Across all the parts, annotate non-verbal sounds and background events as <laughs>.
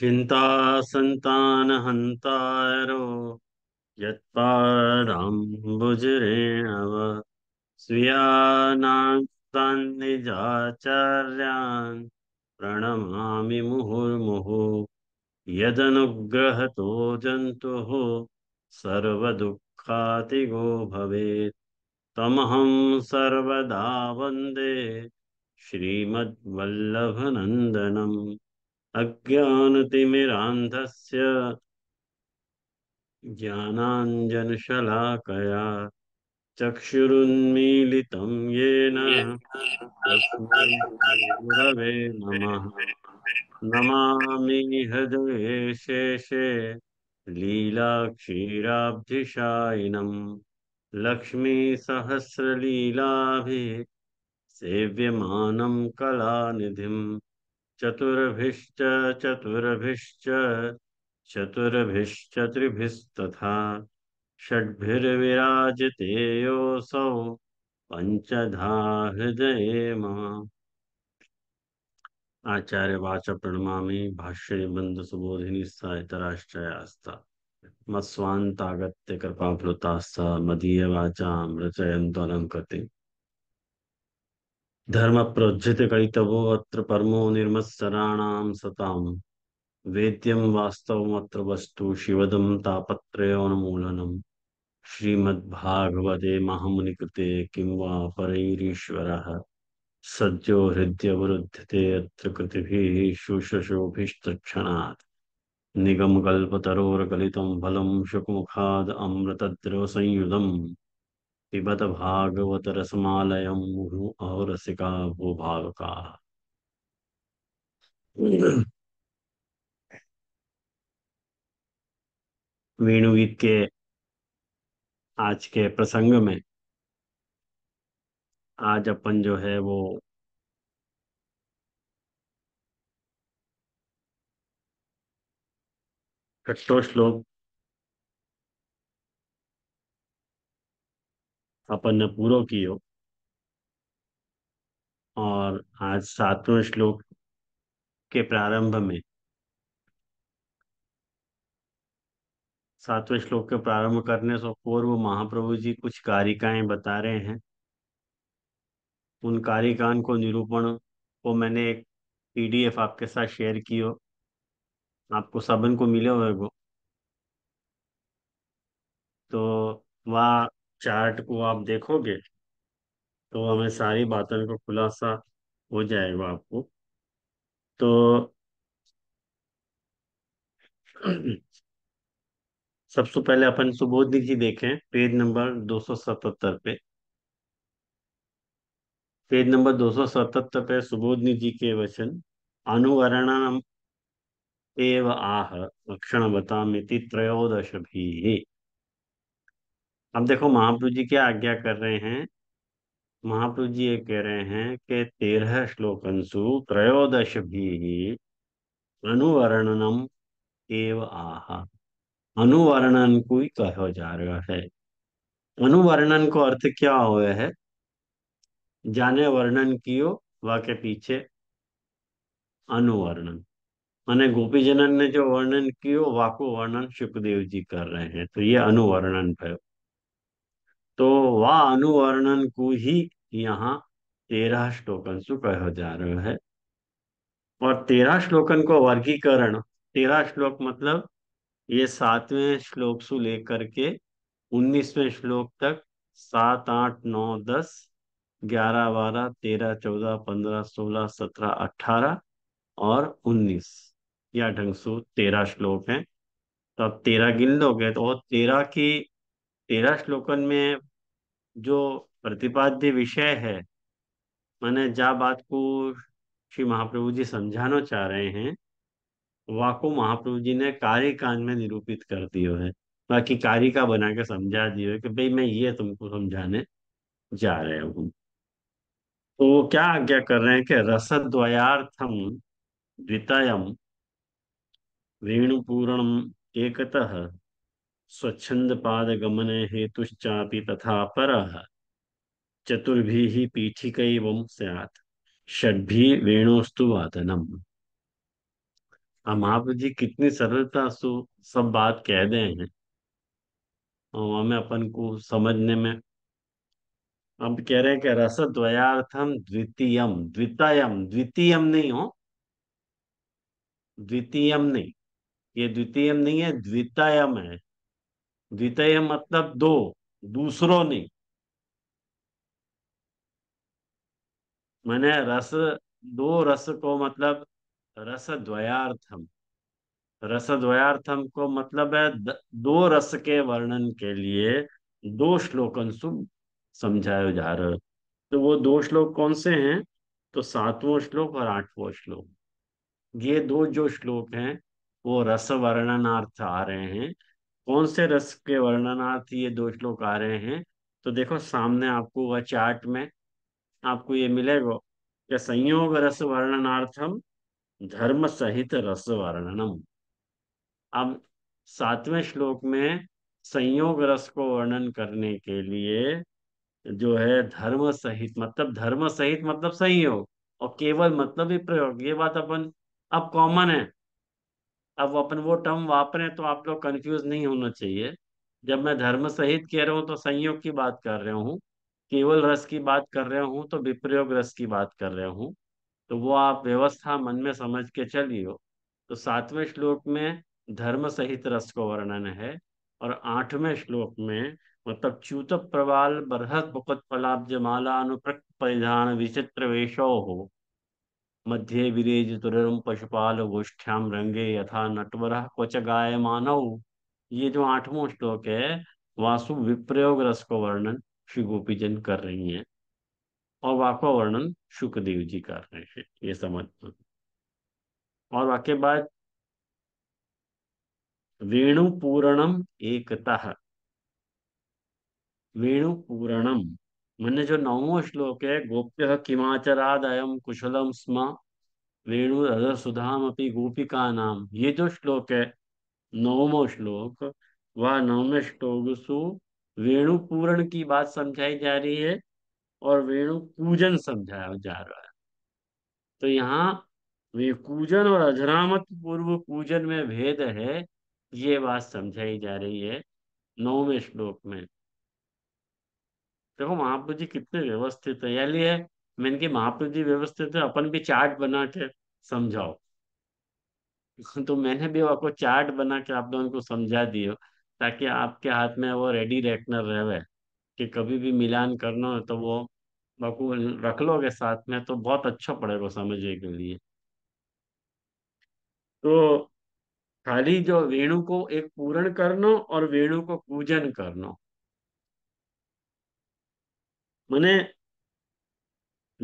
चिन्ता सन्तानहन्तारो यत्पाडां बुजरेणव स्वीयानां तान् प्रणमामि मुहुर्मुहु यदनुग्रहतो जन्तुः सर्वदुःखातिगो भवेत् तमहं सर्वदा वन्दे श्रीमद्वल्लभनन्दनम् अज्ञानतिमिरान्धस्य ज्ञानाञ्जनशलाकया चक्षुरुन्मीलितं येन गुरवे नमः नमामि हृदये शेषे लीलाक्षीराब्धिशायिनम् लक्ष्मीसहस्रलीलाभिः सेव्यमानं कलानिधिम् चतुर्भिश्च चतुर्भिश्च चतुर्भिश्च त्रिभिस्तथा षड्भिर्विराजते योऽसौ पञ्चधा हृदये मम आचार्य वाच प्रणमा भाष्य बंधु सुबोधिनी आस्था मत्स्वान्तागत्य कृपाफलुतास्ता मदीयवाचां रचयन्त्वलङ्कृते धर्म प्रज्जित कैतवो अत्र परमो निर्मत्सराणां सतां वेद्यं वास्तवमत्र वस्तु शिवदं तापत्रयोन्मूलनं श्रीमद्भागवते महामुनिकृते किं वा परैरीश्वरः सद्यो हृद्यवरुध्यते अत्र कृतिभिः शुश्रशोभिस्तक्षणात् निगमकल्पतरोरगलितं फलं शुकमुखाद् अमृतद्रवसंयुधम् पिबत भागवत रसमालय और रसिका वो भाग का वेणुगीत के आज के प्रसंग में आज अपन जो है वो छठो श्लोक ने पूरा कियो और आज सातवें श्लोक के प्रारंभ में सातवें श्लोक के प्रारंभ करने से पूर्व महाप्रभु जी कुछ कारिकाएं बता रहे हैं उन कारिकान को निरूपण को मैंने एक पीडीएफ आपके साथ शेयर कियो आपको सबन को मिले हुए तो वह चार्ट को आप देखोगे तो हमें सारी बातों का खुलासा हो जाएगा आपको तो <clears throat> सबसे पहले अपन सुबोध जी देखें पेज नंबर 277 पे पेज नंबर 277 पे सुबोध जी के वचन अनुवरण एव आह लक्षण बता मिति त्रयोदश भी अब देखो महाप्रभु जी क्या आज्ञा कर रहे हैं महाप्रभु जी ये कह रहे हैं कि तेरह श्लोक अंशु त्रयोदश भी अनुवर्णनम एव आह अनुवर्णन को ही कहो जा रहा है अनुवर्णन को अर्थ क्या हुआ है जाने वर्णन कियो वाक्य पीछे अनुवर्णन माने गोपी जनन ने जो वर्णन कियो वाको वर्णन सुखदेव जी कर रहे हैं तो ये अनुवर्णन भयो तो वह अनुवर्णन को ही यहाँ तेरह श्लोकन से कह जा रहा है और तेरह श्लोकन को वर्गीकरण तेरह श्लोक मतलब ये सातवें श्लोक से लेकर के उन्नीसवें श्लोक तक सात आठ नौ दस ग्यारह बारह तेरह चौदह पंद्रह सोलह सत्रह अठारह और उन्नीस या ढंग से तेरह श्लोक हैं तो अब तेरह गिन लोगे तो तेरह की तेरह श्लोकन में जो प्रतिपाद्य विषय है मैंने जा बात को श्री महाप्रभु जी समझाना चाह रहे हैं वाको महाप्रभु जी ने कार्य कांड में निरूपित कर दियो है बाकी कार्य का बना के समझा दियो है कि भाई मैं ये तुमको समझाने जा रहे हूँ तो वो क्या आज्ञा कर रहे हैं कि रसद्वयार्थम द्वितयम वेणुपूर्णम एकतः पाद गमन हेतुश्चापि तथा पर चतुर्भिः पीठिकैवं स्यात् षड्भिः वेणोस्तु वादनम् अब आप जी कितनी सरलता से सब बात कह दे हैं और हमें अपन को समझने में अब कह रहे हैं कि रस द्वयार्थम द्वितीयम द्वितयम द्वितीयम नहीं हो द्वितीयम नहीं ये द्वितीयम नहीं है द्वितयम है द्वितीय मतलब दो दूसरों ने मैंने रस दो रस को मतलब रस द्वयार्थम रस द्वयार्थम को मतलब है दो रस के वर्णन के लिए दो श्लोकन समझाया जा रहा है तो वो दो श्लोक कौन से हैं तो सातवों श्लोक और आठवों श्लोक ये दो जो श्लोक हैं वो रस वर्णनार्थ आ रहे हैं कौन से रस के वर्णनार्थ ये दो श्लोक आ रहे हैं तो देखो सामने आपको वह चार्ट में आपको ये मिलेगा कि संयोग रस वर्णनार्थम धर्म सहित रस वर्णनम अब सातवें श्लोक में संयोग रस को वर्णन करने के लिए जो है धर्म सहित मतलब धर्म सहित मतलब संयोग और केवल मतलब ही प्रयोग ये बात अपन अब कॉमन है अब अपन वो टर्म वापरें तो आप लोग कंफ्यूज नहीं होना चाहिए जब मैं धर्म सहित कह रहा हूँ तो संयोग की बात कर रहा हूँ केवल रस की बात कर रहा हूँ तो विप्रयोग रस की बात कर रहा हूँ तो वो आप व्यवस्था मन में समझ के चलियो तो सातवें श्लोक में धर्म सहित रस को वर्णन है और आठवें श्लोक में मतलब च्यूत प्रवाल बरहत बुकत पलाब्ज जमाला अनुप्रक परिधान विचित्र वेशो हो मध्ये विरेज तुररम पशुपाल गोष्ठ्याम रंगे यथा नटवर क्वच गाय मानव ये जो आठवां श्लोक है वासु विप्रयोग रस को वर्णन श्री गोपी जन कर रही हैं और वाक्य वर्णन सुखदेव जी कर रहे हैं ये समझ और वाक्य बाद वेणुपूरणम एकता वेणुपूरणम मैंने जो नवमो श्लोक है गोप्य अयम कुशलम स्म वेणु सुधाम अपनी गोपिका नाम ये जो श्लोक है नवमो श्लोक वह नवमे श्लोक वेणु पूरण की बात समझाई जा रही है और वेणु पूजन समझाया जा रहा है तो यहाँ वे पूजन और अजरामत पूर्व पूजन में भेद है ये बात समझाई जा रही है नौवे श्लोक में देखो महाप्रभु जी कितने व्यवस्थित है यह लिए मैंने कि महाप्रभु जी व्यवस्थित है अपन भी चार्ट बना के समझाओ <laughs> तो मैंने भी आपको चार्ट बना के आप दोनों को समझा दियो ताकि आपके हाथ में वो रेडी रेकनर रह कि कभी भी मिलान करना हो तो वो बाकू रख लोगे साथ में तो बहुत अच्छा पड़ेगा समझने के लिए तो खाली जो वेणु को एक पूर्ण करना और वेणु को पूजन करना मैंने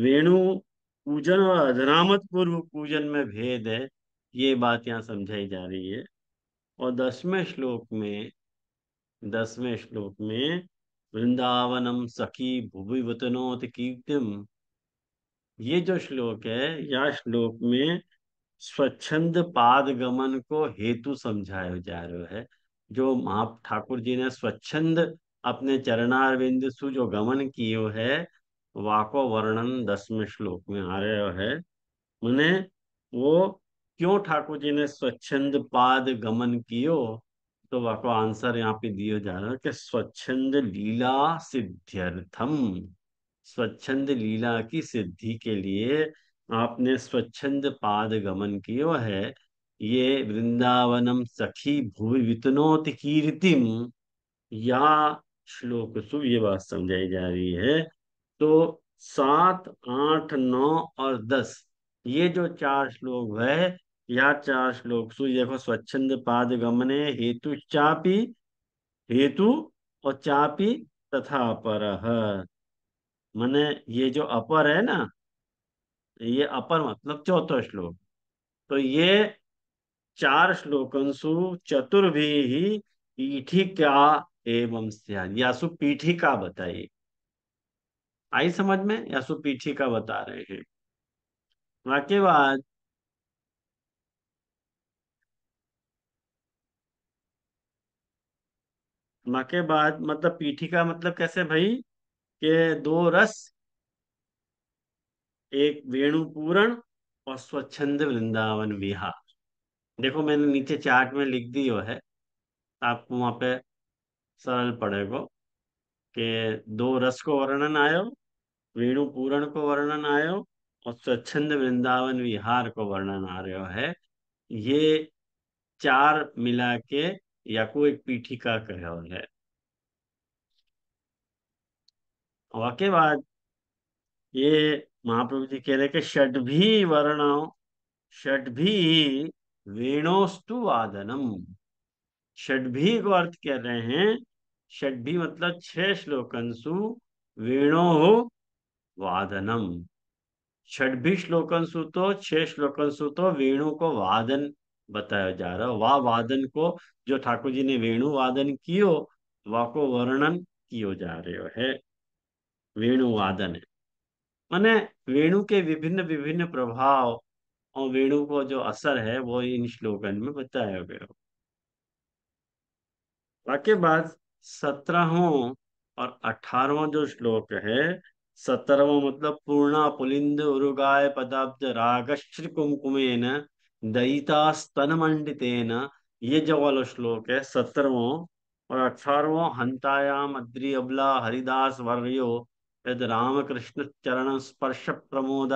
वेणु पूजन और अधरामत पूर्व पूजन में भेद है ये बात यहाँ समझाई जा रही है और दसवें श्लोक में दसवें श्लोक में वृंदावनम सखी भूविवतनोत की कीर्तिम ये जो श्लोक है या श्लोक में स्वच्छंद पाद गमन को हेतु समझाया जा रहा है जो महा ठाकुर जी ने स्वच्छंद अपने चरणार चरणारविंद सु जो गमन कियो है वाको वर्णन दसवें श्लोक में आ रहे है मैंने वो क्यों ठाकुर जी ने स्वच्छंद पाद गमन कियो तो वाको आंसर यहाँ पे दिया जा रहा है कि स्वच्छंद लीला सिद्ध्यर्थम स्वच्छंद लीला की सिद्धि के लिए आपने स्वच्छंद पाद गमन कियो है ये वृंदावनम सखी भूवितनोत कीर्तिम या श्लोक सु ये बात समझाई जा रही है तो सात आठ नौ और दस ये जो चार श्लोक है या चार श्लोक सु देखो स्वच्छंद पाद गमने हेतु चापी हेतु और चापी तथा अपर मैने ये जो अपर है ना ये अपर मतलब चौथा श्लोक तो ये चार श्लोकंसु चतुर्भी ही ईठी क्या एवं स्यान यासु पीठी का बताइए आई समझ में यासु पीठी का बता रहे हैं वाक्य बाद के बाद मतलब पीठी का मतलब कैसे भाई के दो रस एक वेणुपूरण और स्वच्छंद वृंदावन विहार देखो मैंने नीचे चार्ट में लिख दी हो है आपको वहां पे सरल पड़ेगो के दो रस को वर्णन आयो वेणु पूरण को वर्णन आयो और स्वच्छंद वृंदावन विहार को वर्णन आ रहा है ये चार मिला के याको एक पीठिका कहो है वाके बाद ये महाप्रभु जी कह रहे कि षट भी वर्ण षट भी वेणोस्तु वादनम षट भी को अर्थ कह रहे हैं षड्भी मतलब छह श्लोकंसु वेणो हो वादनम षड्भी श्लोकंसु तो छह श्लोकंसु तो वेणु को वादन बताया जा रहा वा वादन को जो ठाकुर जी ने वेणु वादन कियो वा को वर्णन कियो जा रहे है वेणु वादन है मैंने वेणु के विभिन्न विभिन्न प्रभाव और वेणु को जो असर है वो इन श्लोकन में बताया गया वाक्य बाद सत्रहों और अठारवा जो श्लोक है सत्रहवा मतलब पूर्णा पुलिंद उरुगाय पदाब्द रागश्री कुमकुमेन दयिता स्तन मंडितेन ये जो वाला श्लोक है सत्रहों और अठारहों हंतायाम अद्री अबला हरिदास वर्यो यद रामकृष्ण चरण स्पर्श प्रमोद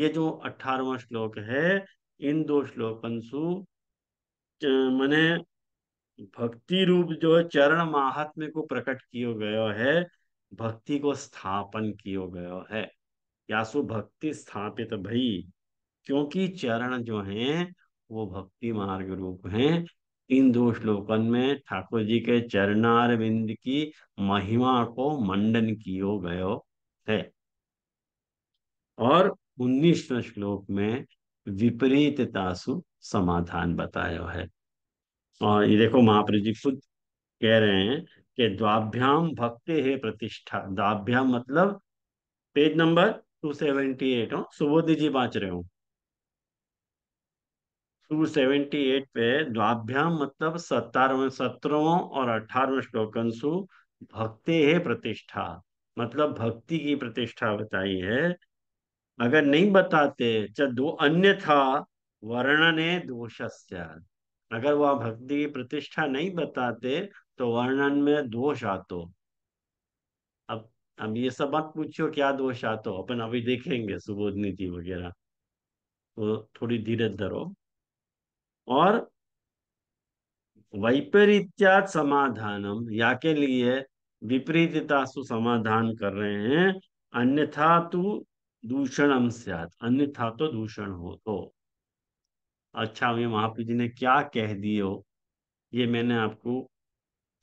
ये जो अठारवा श्लोक है इन दो श्लोकंसु मैंने भक्ति रूप जो चरण महात्म्य को प्रकट कियो गयो है भक्ति को स्थापन कियो गयो है या सो भक्ति स्थापित भई क्योंकि चरण जो हैं वो भक्ति मार्ग रूप हैं इन दो श्लोकन में ठाकुर जी के चरणार बिंद की महिमा को मंडन कियो गयो है और उन्नीसवें श्लोक में विपरीत तासु समाधान बताया है और ये देखो महाप्रभु जी खुद कह रहे हैं कि द्वाभ्याम भक्ति है प्रतिष्ठा द्वाभ्याम मतलब page number two seventy eight हो सुबोधि जी बांच रहे हो टू सेवेंटी एट पे द्वाभ्याम मतलब सत्तारहवें सत्रहवें और अठारहवें श्लोकंसु भक्ति है प्रतिष्ठा मतलब भक्ति की प्रतिष्ठा बताई है अगर नहीं बताते दो था वर्णने दोषस्य अगर वह भक्ति की प्रतिष्ठा नहीं बताते तो वर्णन में दोष आतो अब अब ये सब मत पूछो क्या दोष आतो अपन अभी देखेंगे सुबोध नीति वगैरह तो थोड़ी धीरे धरो और वैपरीत्या समाधानम या के लिए विपरीतता सु समाधान कर रहे हैं अन्यथा तो दूषणम अन्यथा तो दूषण हो तो अच्छा हुए महाप्रभु जी ने क्या कह दिए हो ये मैंने आपको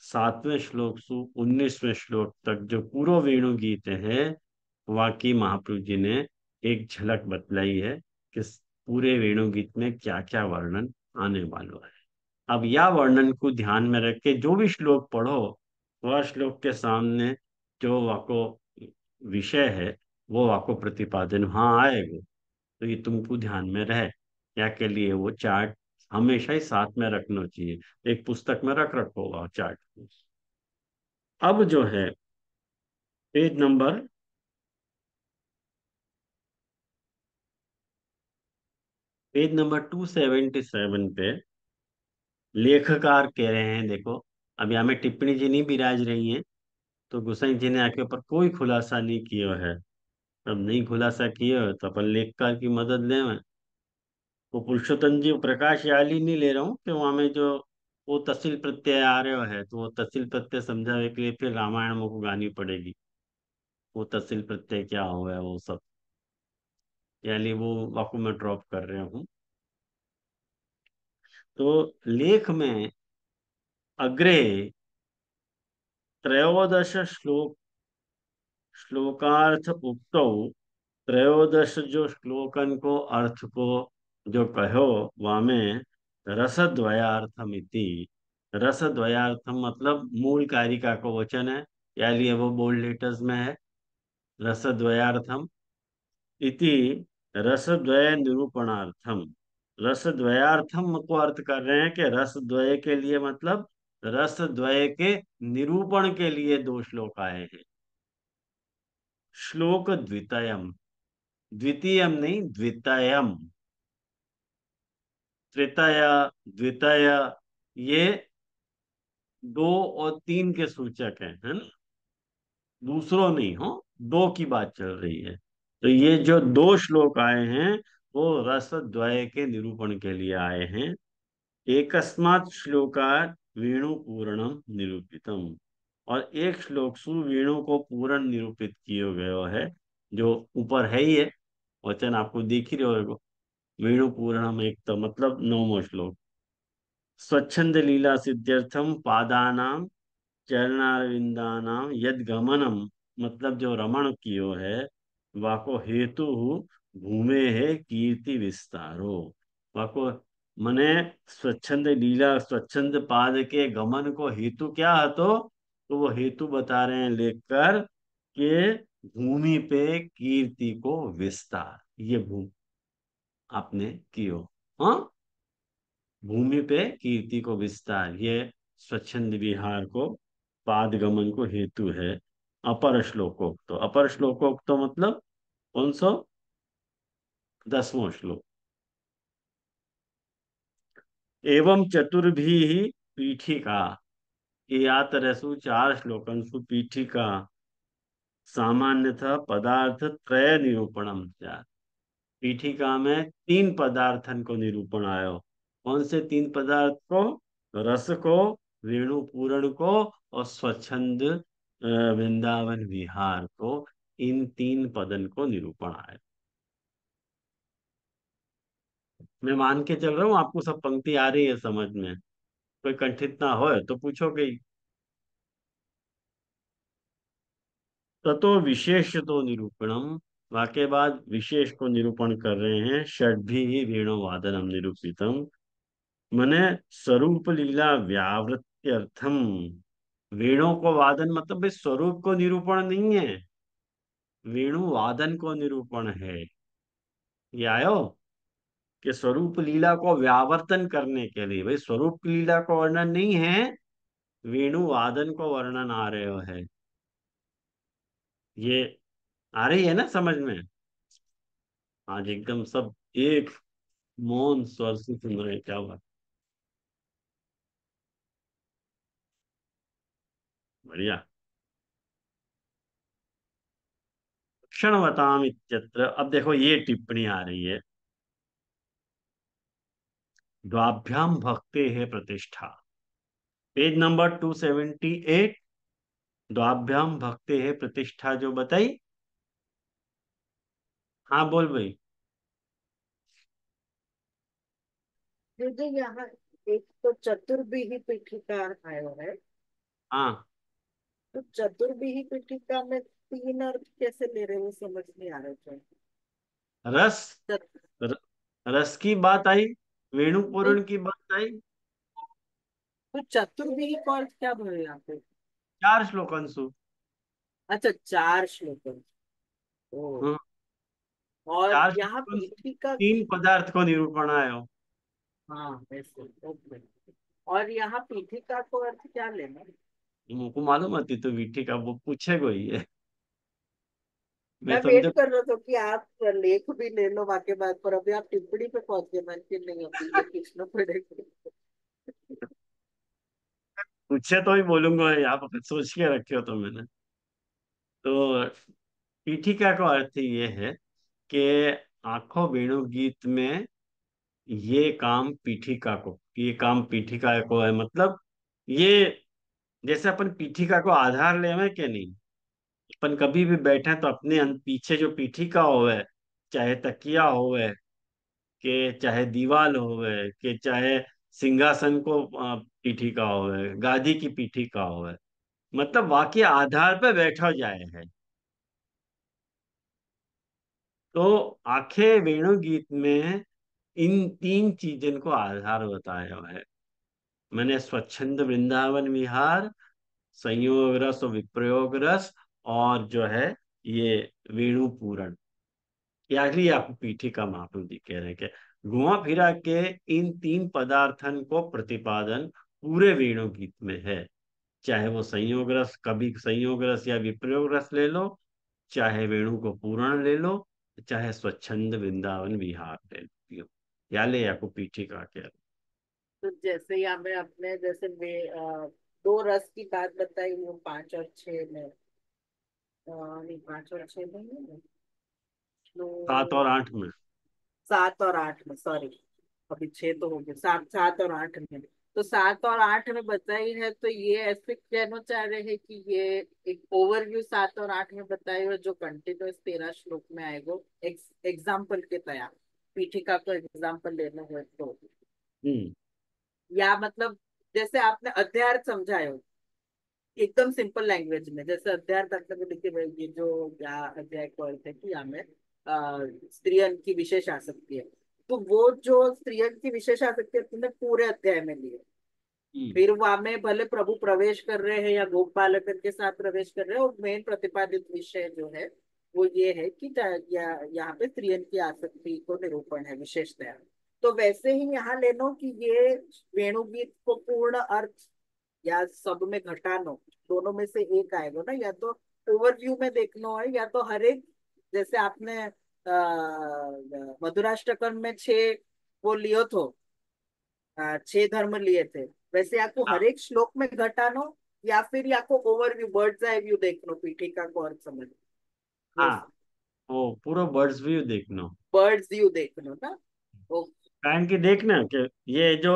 सातवें श्लोक से उन्नीसवें श्लोक तक जो पूर्व वेणु गीत है वाकई महाप्रभु जी ने एक झलक बतलाई है कि पूरे वेणु गीत में क्या क्या वर्णन आने वाला है अब यह वर्णन को ध्यान में रख के जो भी श्लोक पढ़ो वह श्लोक के सामने जो वाको विषय है वो वाको प्रतिपादन वहाँ आएगा तो ये तुमको ध्यान में रहे या के लिए वो चार्ट हमेशा ही साथ में रखना चाहिए एक पुस्तक में रख रखो वह चार्ट अब जो है page number page number two seventy seven पे लेखकार कह रहे हैं देखो अभी हमें टिप्पणी जी नहीं बिराज रही है तो गुसाई जी ने आके ऊपर कोई खुलासा नहीं किया है अब नहीं खुलासा किया तो अपन लेखकार की मदद ले वो तो पुरुषोत्तम जी प्रकाश याली नहीं ले रहा हूँ कि वहां में जो वो तहसील प्रत्यय आ रहे है तो वो तहसील प्रत्यय समझावे के लिए फिर रामायण को गानी पड़ेगी वो तहसील प्रत्यय क्या हो है वो सब यानी वो वाकू में ड्रॉप कर रहे हूँ तो लेख में अग्रे त्रयोदश श्लोक श्लोकार्थ उक्त त्रयोदश जो श्लोकन को अर्थ को जो कहो वामे रसद्वयार्थमिति रसद्वयार्थम मतलब मूल कारिका को वचन है या लिए वो बोल्ड लेटर्स में है रसद्वयार्थम इति रसद्वय निरूपणार्थम रसद्वयार्थम को अर्थ कर रहे हैं कि रसद्वय के लिए मतलब रसद्वय के निरूपण के लिए दो श्लोक आए हैं श्लोक द्वितयम द्वितीयम नहीं द्वितयम त्रेताया द्विताया ये दो और तीन के सूचक हैं है ना दूसरों नहीं हो दो की बात चल रही है तो ये जो दो श्लोक आए हैं वो रस द्वय के निरूपण के लिए आए हैं एकस्मात श्लोका वेणु पूर्णम निरूपितम और एक श्लोक सु वेणु को पूर्ण निरूपित किए गया है जो ऊपर है ही है वचन आपको देख ही रहे हो वेणुपूर्णम एक मतलब नवमो श्लोक स्वच्छंद लीला सिद्ध्यर्थम पादानाम नाम यद गमनम मतलब जो रमण कियो है वाको हेतु भूमे है कीर्ति विस्तारो वाको मने स्वच्छंद लीला स्वच्छंद पाद के गमन को हेतु क्या है तो, तो वो हेतु बता रहे हैं लेकर के भूमि पे कीर्ति को विस्तार ये भूमि आपने कियो हाँ भूमि पे कीर्ति को विस्तार ये स्वच्छंद विहार को पादगमन को हेतु है अपर श्लोकोक्त तो अपर श्लोकोक्त तो मतलब उन सौ दसवों श्लोक एवं चतुर्भी ही पीठिका ये या तरसु चार श्लोकंसु पीठिका सामान्यतः पदार्थ त्रय निरूपणम चार पीठिका में तीन पदार्थन को निरूपण आयो कौन से तीन पदार्थ को रस को वेणु पूरण को और स्वच्छंद वृंदावन विहार को इन तीन पदन को निरूपण आयो मैं मान के चल रहा हूं आपको सब पंक्ति आ रही है समझ में कोई कंठित ना हो तो पूछोगे तत्व विशेष तो निरूपणम वाक्य बाद विशेष को निरूपण कर रहे हैं भी ही वादन हम निरूपितम मने स्वरूप लीला व्यावृत्यर्थम वेणु को वादन मतलब भाई स्वरूप को निरूपण नहीं है वेणु वादन को निरूपण है ये आयो कि स्वरूप लीला को व्यावर्तन करने के लिए भाई स्वरूप लीला को वर्णन नहीं है वेणु वादन को वर्णन आ रहे है ये आ रही है ना समझ में आज एकदम सब एक मौन स्वर से सुन रहे क्या बात बढ़िया क्षणवताम इत्यत्र अब देखो ये टिप्पणी आ रही है द्वाभ्याम भक्ते है प्रतिष्ठा page number two seventy eight द्वाभ्याम भक्ते है प्रतिष्ठा जो बताई हाँ बोल भाई दीदी तो चतुर्भी पीठिका आयो है हाँ तो चतुर्भुज पीठिका में तीन अर्थ कैसे ले रहे हो समझ नहीं आ रहे रस र, रस की बात आई वेणुपूरण की बात आई तो चतुर्भी का अर्थ क्या बोले यहाँ पे चार श्लोकांशु अच्छा चार श्लोकांशु और यहाँ पृथ्वी का तीन पदार्थ को निरूपण आयो हाँ और यहाँ का को तो अर्थ क्या लेना मुको मालूम आती तो का वो पूछे कोई है मैं, तो वेट कर रहा था कि आप लेख भी ले लो वाक्य बात पर अभी आप टिप्पणी पे पहुंच गए मैं कि नहीं अभी ये पूछना पड़ेगा पूछे तो ही बोलूंगा आप सोच के रखे हो तो मैंने तो पीठिका का अर्थ ये है के आंखों वेणु गीत में ये काम पीठिका को ये काम पीठिका को है मतलब ये जैसे अपन पीठिका को आधार ले हुए के नहीं अपन कभी भी बैठे तो अपने पीछे जो पीठिका हो चाहे तकिया हो के चाहे दीवाल हो के चाहे सिंहासन को पीठिका हो गादी की पीठिका होवे मतलब वाक्य आधार पर बैठा जाए है तो आखे वेणु गीत में इन तीन चीजें को आधार बताया है मैंने स्वच्छंद वृंदावन विहार संयोग रस और विप्रयोग रस और जो है ये वेणु पूरण आखिरी आपको पीठी का मापू जी कह रहे हैं घुमा फिरा के इन तीन पदार्थन को प्रतिपादन पूरे वेणु गीत में है चाहे वो संयोग रस कभी संयोग रस या विप्रयोग रस ले लो चाहे वेणु को पूरण ले लो चाहे स्वच्छंद वृंदावन विहार है या ले आपको पीठी का क्या तो जैसे यहाँ पे अपने जैसे वे दो रस की बात बताई वो पांच और छह में पांच और छह में सात और आठ में सात और आठ में सॉरी अभी छह तो हो गए सात सात और आठ में तो सात और आठ में बताई है तो ये ऐसे कहना चाह रहे हैं कि ये एक ओवरव्यू सात और आठ में बताई है जो कंटिन्यूस तेरह श्लोक में आएगा एग्जाम्पल के तया पीठिका को एग्जाम्पल लेना हो तो हम्म। या मतलब जैसे आपने अध्यार्थ समझाए हो एकदम सिंपल लैंग्वेज में जैसे अध्यार्थ मतलब तो देखिए भाई ये जो अध्याय को अर्थ है कि हमें में की विशेष आसक्ति है तो वो जो स्त्रियन की विशेष आसक्ति तुमने पूरे अध्याय में लिए हम्म। फिर वहां में भले प्रभु प्रवेश कर रहे हैं या गोप बालक के साथ प्रवेश कर रहे हैं और मेन प्रतिपादित विषय जो है वो ये है कि या, यहाँ पे स्त्रियन की आसक्ति को निरूपण है विशेषतया तो वैसे ही यहाँ ले लो कि ये वेणुगीत को पूर्ण अर्थ या सब में घटानो दोनों में से एक आएगा ना या तो ओवरव्यू में देखना है या तो हर एक जैसे आपने મધુરાષ્ટકન में छे वो लियो तो छे धर्म लिए थे वैसे आपको हाँ। हर एक श्लोक में घटानो या फिर आपको ओवरव्यू बर्ड्स आई व्यू देखनो पीठिका को अर्थ समझ हाँ ओ पूरा बर्ड्स व्यू देखनो बर्ड्स व्यू देखनो ना કારણ કે દેખ ને કે ये जो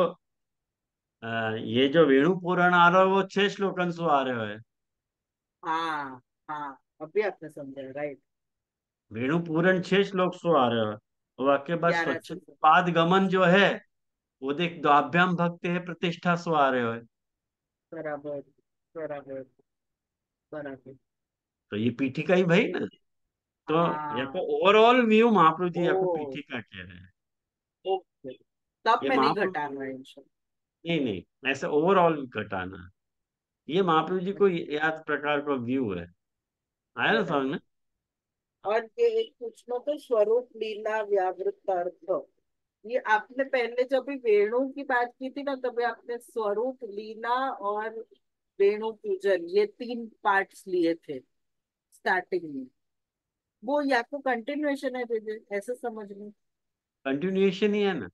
आ, ये जो वेणु पुराण आ रहा है वो छह श्लोकन सो आ रहे हो हाँ हाँ अभी आपने समझा राइट वेणु पूरण छह श्लोक सो आ रहे हो वाक्य बाद स्वच्छ पाद गमन जो है वो देख दो अभ्याम भक्त है प्रतिष्ठा सो आ रहे हो बराबर बराबर तो ये का ही भाई ना तो यहाँ तो ओवरऑल व्यू महाप्रभु जी आपको का कह रहे हैं तब मैं नहीं घटाना है नहीं नहीं ऐसे ओवरऑल घटाना ये महाप्रभु जी को याद प्रकार का व्यू है आया ना समझ में और ये कृष्ण तो स्वरूप लीला व्यावृत अर्थ ये आपने पहले जब भी वेणु की बात की थी ना तभी आपने स्वरूप लीला और वेणु पूजन ये तीन पार्ट्स लिए थे स्टार्टिंग में वो या तो कंटिन्यूएशन है ऐसे समझ लो कंटिन्यूएशन ही है ना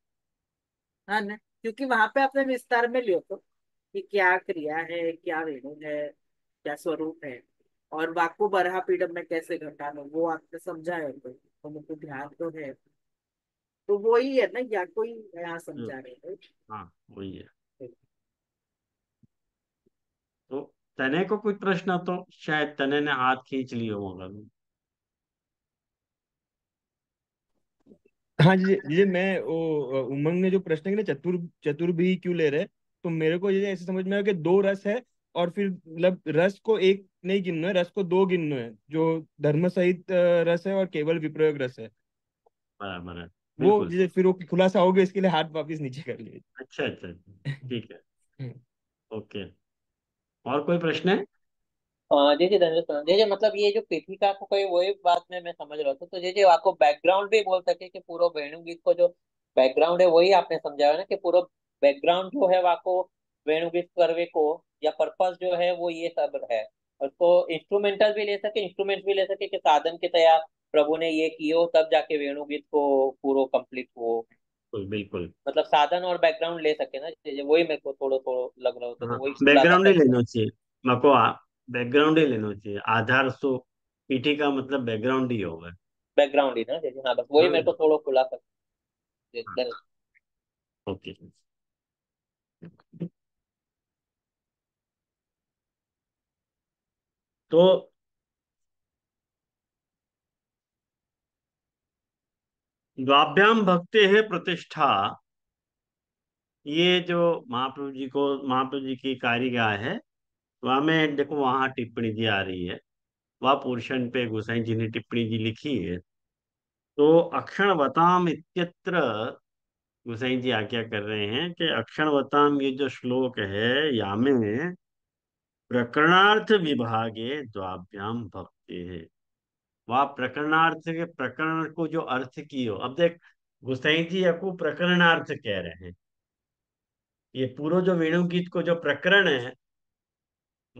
हाँ ना क्योंकि वहां पे आपने विस्तार में लियो तो कि क्या क्रिया है क्या वेणु है क्या स्वरूप है और वाको बरहा पीडम में कैसे घटाना वो आपने समझा है तो मुझे तो ध्यान तो है तो वो ही है ना या कोई यहाँ हम्म। समझा रहे हैं हाँ, तो तने को कोई प्रश्न तो शायद तने ने हाथ खींच लिया होगा हाँ जी जी मैं वो उमंग ने जो प्रश्न किया चतुर चतुर भी क्यों ले रहे तो मेरे को ये ऐसे समझ में आया कि दो रस है और फिर मतलब रस को एक नहीं गिनना है रस को दो गिनना है जो धर्म सहित रस है और केवल विप्रयोग रस है बराबर है वो जैसे फिर वो खुलासा हो गया इसके लिए हाथ वापस नीचे कर लिए अच्छा अच्छा, अच्छा। ठीक है <laughs> हम्म। ओके और कोई प्रश्न है जी जी जी मतलब ये जो पीठिका को कोई वही बात में मैं समझ रहा था तो जी जी आपको बैकग्राउंड भी बोल सके कि पूरा वेणु गीत को जो बैकग्राउंड है वही आपने समझाया ना कि पूरा बैकग्राउंड जो है वाको वेणु गीत करवे को या पर्पस जो है वो ये सब है उसको इंस्ट्रूमेंटल भी ले सके इंस्ट्रूमेंट भी ले सके कि साधन के तैयार प्रभु ने ये कियो तब जाके वेणु गीत को पूरा कंप्लीट हो बिल्कुल मतलब साधन और बैकग्राउंड ले सके ना वही मेरे को थोड़ा थोड़ा लग रहा होता तो हाँ, बैकग्राउंड ही लेना चाहिए मेरे को बैकग्राउंड ही लेना चाहिए आधार सो तो पीठी का मतलब बैकग्राउंड ही होगा बैकग्राउंड ही ना जैसे हाँ बस वही हाँ। मेरे को थोड़ा खुला सकते हाँ। ओके तो द्वाभ्याम भक्ते है प्रतिष्ठा ये जो महाप्रभु जी को महाप्रभु जी की कारिगा है वहां में देखो वहां टिप्पणी जी आ रही है वह पोर्शन पे गोसाई जी ने टिप्पणी जी लिखी है तो अक्षण वताम इत्यत्र गोसाई जी आज्ञा कर रहे हैं कि अक्षण वताम ये जो श्लोक है या में प्रकरणार्थ विभागे द्वाभ्याम भक्ति है वह प्रकरणार्थ के प्रकरण को जो अर्थ की हो अब देख गुस्ताई जी आपको प्रकरणार्थ कह रहे हैं ये पूर्व जो वेणु गीत को जो प्रकरण है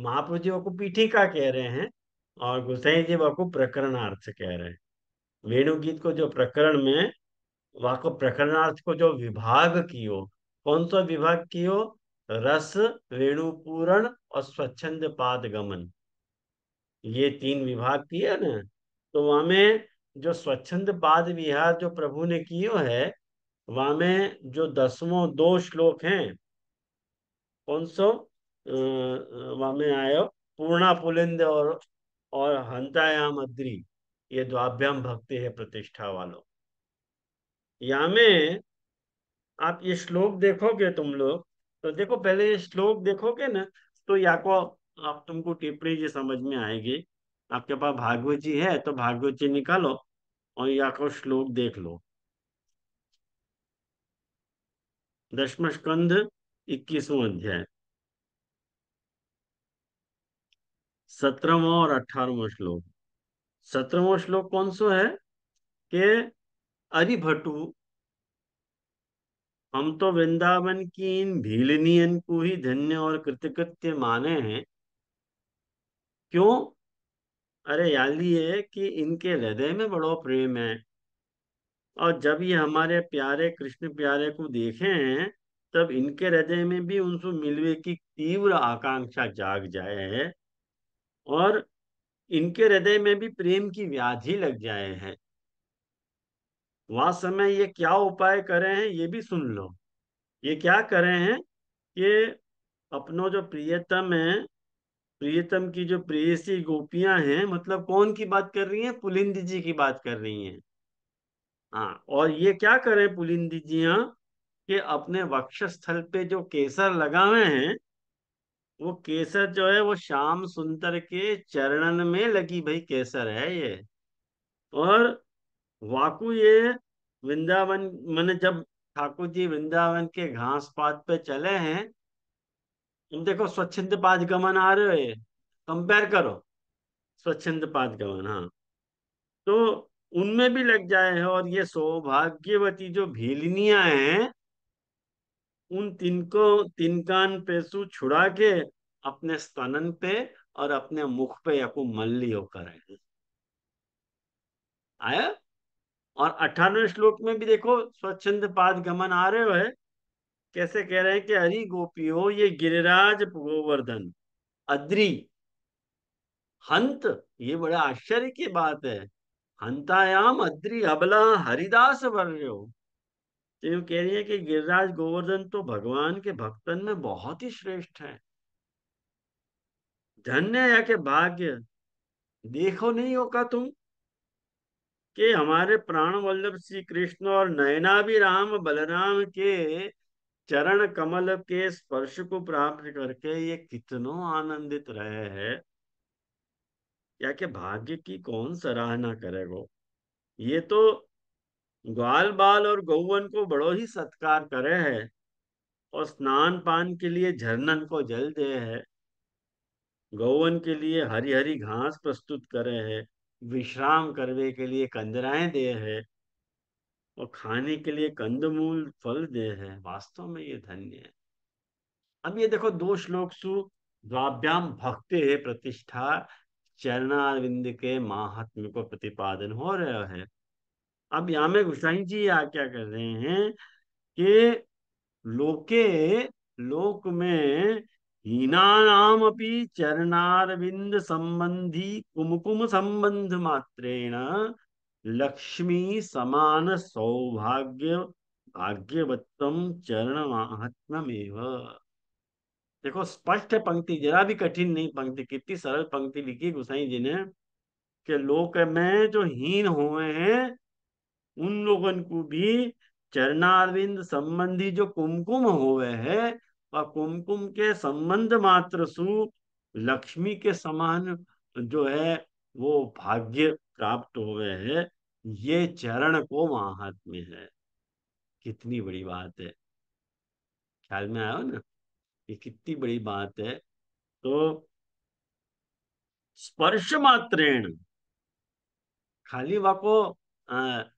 महाप्रभु जी को पीठिका कह रहे हैं और गुसाई जी को प्रकरणार्थ कह रहे हैं वेणु गीत को जो प्रकरण में वाको प्रकरणार्थ को जो विभाग की हो कौन सा विभाग की हो रस वेणुपूरण और स्वच्छंद पाद गमन ये तीन विभाग किए ना तो वहां में जो स्वच्छंद पाद विहार जो प्रभु ने कियो है वहां में जो दसवों दो श्लोक हैं कौन सो वहां में आयो पूर्णा पुलिंद और और हंतायाम अद्री ये द्वाभ्याम भक्ति है प्रतिष्ठा वालों या में आप ये श्लोक देखोगे तुम लोग तो देखो पहले श्लोक देखोगे ना तो या को आप तुमको टिप्पणी जी समझ में आएगी आपके पास भागवत जी है तो भागवत जी निकालो और या को श्लोक देख लो दसम स्कंध इक्कीसवा अध्याय सत्रहवा और अठारवा श्लोक सत्रहवा श्लोक कौन सो है के अरिभटु हम तो वृंदावन की इन भीलनियन को ही धन्य और कृतकृत्य माने हैं क्यों अरे याली है कि इनके हृदय में बड़ो प्रेम है और जब ये हमारे प्यारे कृष्ण प्यारे को देखे हैं तब इनके हृदय में भी उनसे मिलवे की तीव्र आकांक्षा जाग जाए है और इनके हृदय में भी प्रेम की व्याधि लग जाए है वास समय ये क्या उपाय करे हैं ये भी सुन लो ये क्या करे हैं कि अपनो जो प्रियतम है प्रियतम की जो प्रेयसी गोपियां हैं मतलब कौन की बात कर रही हैं पुलिंद जी की बात कर रही हैं हाँ और ये क्या करें पुलिंद जी हाँ कि अपने वक्षस्थल पे जो केसर लगा हुए हैं वो केसर जो है वो श्याम सुंदर के चरणन में लगी भाई केसर है ये और वाकु ये वृंदावन मैंने जब ठाकुर जी वृंदावन के घास पात पे चले हैं तुम देखो स्वच्छंद पाद गमन आ रहे हो कंपेयर करो स्वच्छंद पाद गमन हाँ तो उनमें भी लग जाए और ये सौभाग्यवती जो भीलनिया हैं उन तिनको तिनकान पेसु छुड़ा के अपने स्तनन पे और अपने मुख पे या को मल्ली होकर आया और अठानवे श्लोक में भी देखो स्वच्छंद पाद गमन आ रहे है कैसे कह रहे हैं कि हरि गोपी हो ये गिरिराज गोवर्धन अद्री हंत ये बड़ा आश्चर्य की बात है हंतायाम अद्री अबला हरिदास वर्यो तो ये कह रही है कि गिरिराज गोवर्धन तो भगवान के भक्तन में बहुत ही श्रेष्ठ है धन्य है के भाग्य देखो नहीं होगा तुम कि हमारे प्राण वल्लभ श्री कृष्ण और नयना भी राम बलराम के चरण कमल के स्पर्श को प्राप्त करके ये कितनों आनंदित रहे हैं या के भाग्य की कौन सराहना करेगो ये तो ग्वाल बाल और गौवन को बड़ो ही सत्कार करे है और स्नान पान के लिए झरनन को जल दे है गौवन के लिए हरी हरी घास प्रस्तुत करे है विश्राम करने के लिए कंदराएं दे है और खाने के लिए कंदमूल फल दे है वास्तव में ये धन्य है अब ये देखो दो श्लोक सु द्वाभ्याम भक्ति है प्रतिष्ठा चरणारविंद के महात्म्य को प्रतिपादन हो रहा है अब यहां में गुसाई जी आ क्या कर रहे हैं कि लोके लोक में चरणारविंद संबंधी कुमकुम संबंध मात्रेण लक्ष्मी समान सौभाग्य भाग्यवत्तम चरण महात्म्यमेव देखो स्पष्ट है पंक्ति जरा भी कठिन नहीं पंक्ति कितनी सरल पंक्ति लिखी गुसाई जी ने कि लोक में जो हीन हुए हैं उन लोगों को भी चरणारविंद संबंधी जो कुमकुम हुए हैं और कुमकुम के संबंध मात्र सु लक्ष्मी के समान जो है वो भाग्य प्राप्त हो गए हैं ये चरण को महात्म्य है कितनी बड़ी बात है ख्याल में आया ना ये कितनी बड़ी बात है तो स्पर्श मात्रेण खाली वाको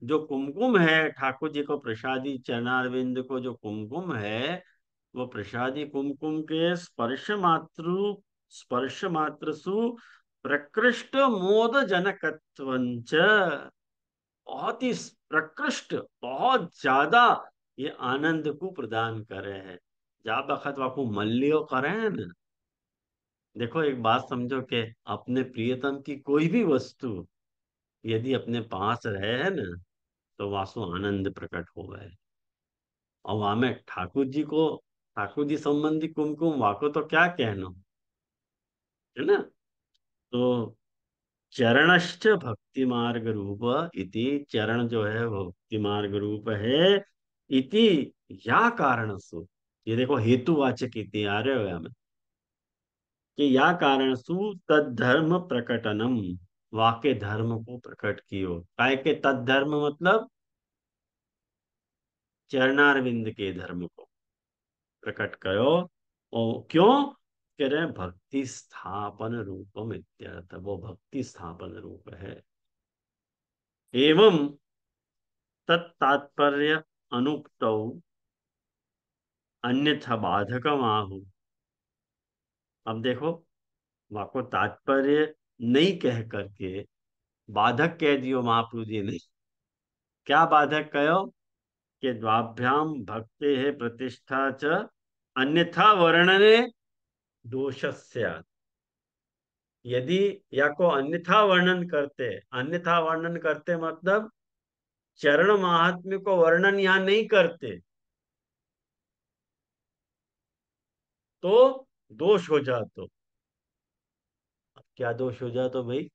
जो कुमकुम है ठाकुर जी को प्रसादी चरणारविंद को जो कुमकुम है वो प्रसादी कुमकुम के स्पर्श मात्र स्पर्श सु प्रकृष्ट मोद जनकत्व बहुत ही प्रकृष्ट बहुत ज्यादा ये आनंद को प्रदान करे है जा बखत वाकू मल्लियो करे है न देखो एक बात समझो कि अपने प्रियतम की कोई भी वस्तु यदि अपने पास रहे है ना तो वासु आनंद प्रकट हो गए और वहां में ठाकुर जी को ठाकुर जी संबंधी कुमकुम वाको तो क्या कहना है ना तो चरणश्च भक्ति मार्ग रूप इति चरण जो है भक्ति मार्ग रूप है इति या कारण सु ये देखो हेतुवाचक इति आ रहे हो हमें कि या कारण सु तद धर्म प्रकटनम वाक्य धर्म को प्रकट कियो काय के तद धर्म मतलब चरणारविंद के धर्म को प्रकट करो और क्यों कह रहे हैं भक्ति स्थापन रूपम इत्यर्थ वो भक्ति स्थापन रूप है एवं तत्तात्पर्य अनुक्त अन्यथा बाधक आहु अब देखो वहां को तात्पर्य नहीं कह करके बाधक कह दियो महाप्रभु जी ने क्या बाधक कहो कि द्वाभ्याम भक्ति है प्रतिष्ठा च अन्यथा वर्णने दोषस्य यदि या को अन्यथा वर्णन करते अन्यथा वर्णन करते मतलब चरण महात्म्य को वर्णन यहां नहीं करते तो दोष हो जा तो क्या दोष हो जा तो भाई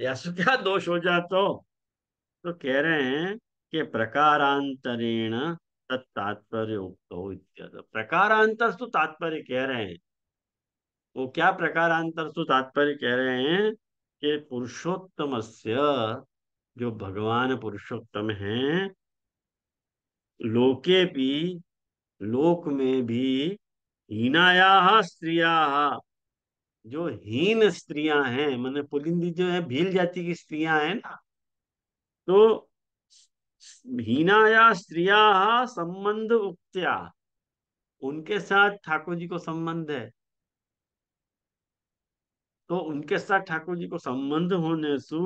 या क्या दोष हो जा तो कह रहे हैं कि प्रकारांतरेण तात्पर्य प्रकारांतर तो तात्पर्य कह रहे हैं वो क्या प्रकारांतर तो तात्पर्य कह रहे हैं कि पुरुषोत्तम जो भगवान पुरुषोत्तम हैं लोके भी लोक में भी हीनाया स्त्रिया जो हीन स्त्रियां हैं मैंने पुलिंदी जो है भील जाति की स्त्रियां हैं ना तो हीनाया स्त्रिया संबंध उक्त्या उनके साथ ठाकुर जी को संबंध है तो उनके साथ ठाकुर जी को संबंध होने सु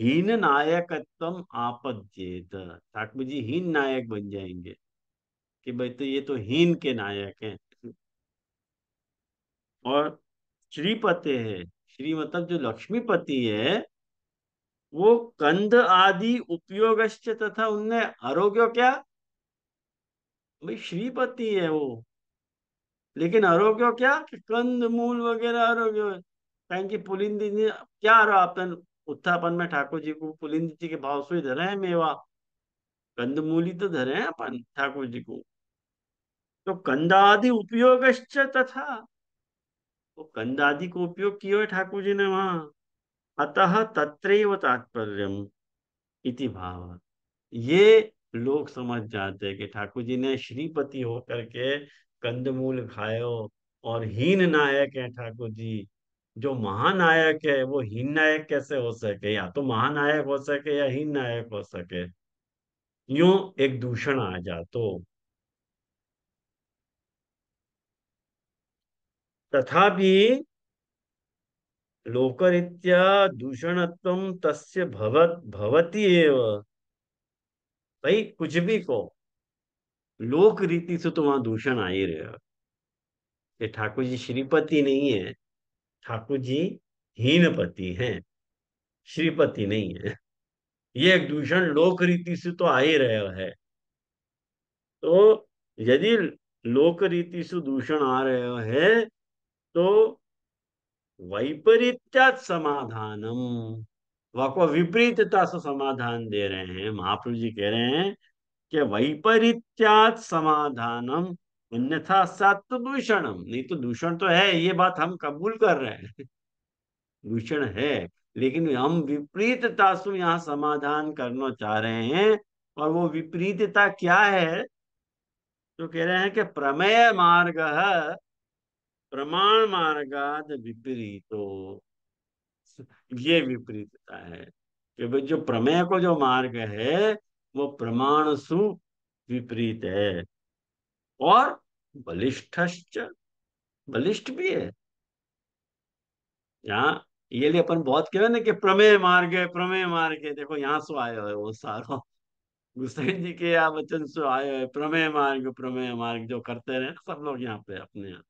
हीन नायकत्व आप ठाकुर जी हीन नायक बन जाएंगे कि भाई तो ये तो हीन के नायक हैं और श्रीपते है श्री मतलब जो लक्ष्मीपति है वो कंध आदि उपयोग तथा उनने आरोग्य क्या भाई श्रीपति है वो लेकिन आरोग्य क्या कंद मूल वगैरह आरोग्य कारण की पुलिंदी ने क्या अपन उत्थापन में ठाकुर जी को पुलिंद जी के भाव से धरे हैं मेवा कंद मूली तो धरे हैं अपन ठाकुर जी को तो कंदादि उपयोग तथा वो तो कंदादि को उपयोग किया है ठाकुर जी ने वहां अतः तत्रैव तात्पर्यम इति भाव ये लोग समझ जाते हैं कि ठाकुर जी ने श्रीपति होकर के कंदमूल खायो और हीन नायक है ठाकुर जी जो महानायक है वो हीन नायक कैसे हो सके या तो महानायक हो सके या हीन नायक हो सके यू एक दूषण आ जा तो तथापि लोकरीत्या दूषण तस्य भवत भवती भाई कुछ भी को लोक रीति से तो वहां दूषण आ ही रहे ये ठाकुर जी श्रीपति नहीं है ठाकुर जी हीनपति हैं श्रीपति नहीं है ये एक दूषण लोक रीति से तो आ ही रहे है तो यदि लोक रीति से दूषण आ रहे है तो वैपरीत्या समाधानम वाको विपरीतता से समाधान दे रहे हैं महाप्रभु जी कह रहे हैं कि वैपरीत्यात समाधानम अन्यथा सत्य दूषणम नहीं तो दूषण तो है ये बात हम कबूल कर रहे हैं दूषण है लेकिन हम विपरीतता से यहाँ समाधान करना चाह रहे हैं और वो विपरीतता क्या है तो कह रहे हैं कि प्रमेय मार्ग प्रमाण मार्गाद हो ये विपरीतता है कि भाई जो प्रमेय को जो मार्ग है वो प्रमाण सु विपरीत है और बलिष्ठ बलिष्ठ भी है यहाँ ये लिए अपन बहुत कह रहे ना कि प्रमेय मार्ग है प्रमेय मार्ग है देखो यहाँ सो आयो है वो सारो गुसाइन जी के या वचन सो आयो है प्रमेय मार्ग प्रमेय मार्ग जो करते रहे सब लोग यहाँ पे अपने यहाँ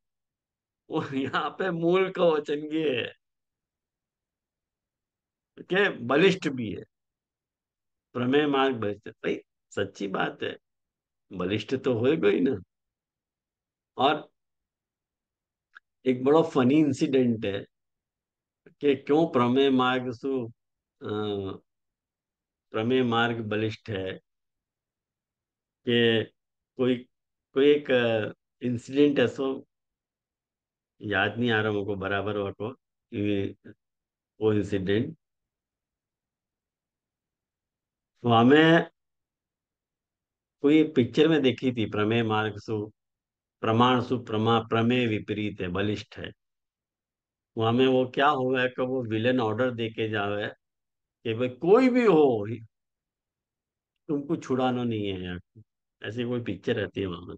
यहाँ पे मूल का वचन ये है के बलिष्ठ भी है प्रमेय मार्ग बलिष्ठ भाई सच्ची बात है बलिष्ठ तो हो गई ना और एक बड़ा फनी इंसिडेंट है कि क्यों प्रमेय मार्ग सु प्रमेय मार्ग बलिष्ठ है कि कोई कोई एक इंसिडेंट ऐसा याद नहीं आ रहा मुझको बराबर वाको वो इंसिडेंट तो हमें कोई पिक्चर में देखी थी प्रमेय मार्ग सु प्रमाण सु प्रमा प्रमेय विपरीत है बलिष्ठ है वहां हमें वो क्या हुआ है कि वो विलन ऑर्डर दे के जावे कि भाई कोई भी हो तुमको छुड़ाना नहीं है ऐसी कोई पिक्चर रहती है वहां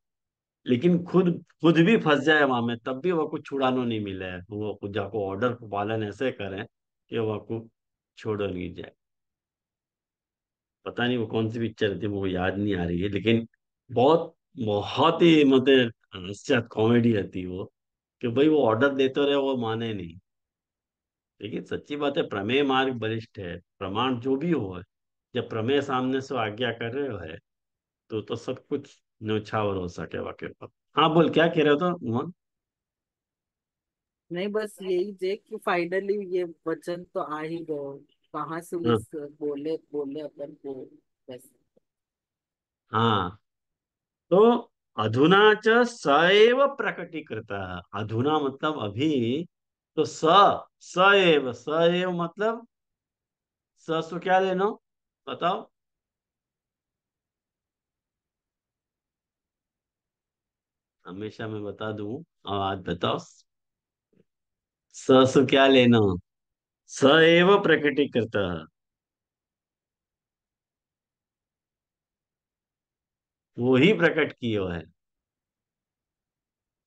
लेकिन खुद खुद भी फंस जाए वहां में तब भी वह छुड़ानो नहीं मिले है वो तो खुद जाको ऑर्डर को पालन ऐसे करें कि वह छोड़ो नहीं जाए पता नहीं वो कौन सी पिक्चर थी वो याद नहीं आ रही है लेकिन बहुत बहुत ही मतलब कॉमेडी रहती वो कि भाई वो ऑर्डर देते रहे वो माने नहीं लेकिन सच्ची बात है प्रमेय मार्ग बलिष्ठ है प्रमाण जो भी हो जब प्रमेय सामने से आज्ञा कर रहे हो है तो तो सब कुछ न्यौछावर हो सके वाक्य पर हाँ बोल क्या कह रहे हो तो मोहन नहीं बस यही देख कि फाइनली ये वचन तो आ ही गया कहाँ से हाँ। बोले बोले अपन को बस हाँ तो अधुना च स एव प्रकटीकृत अधुना मतलब अभी तो स स एव मतलब स सु क्या लेना बताओ हमेशा मैं बता और आज बताओ स सु क्या लेना स एव प्रकटी करता है वो ही प्रकट कियो है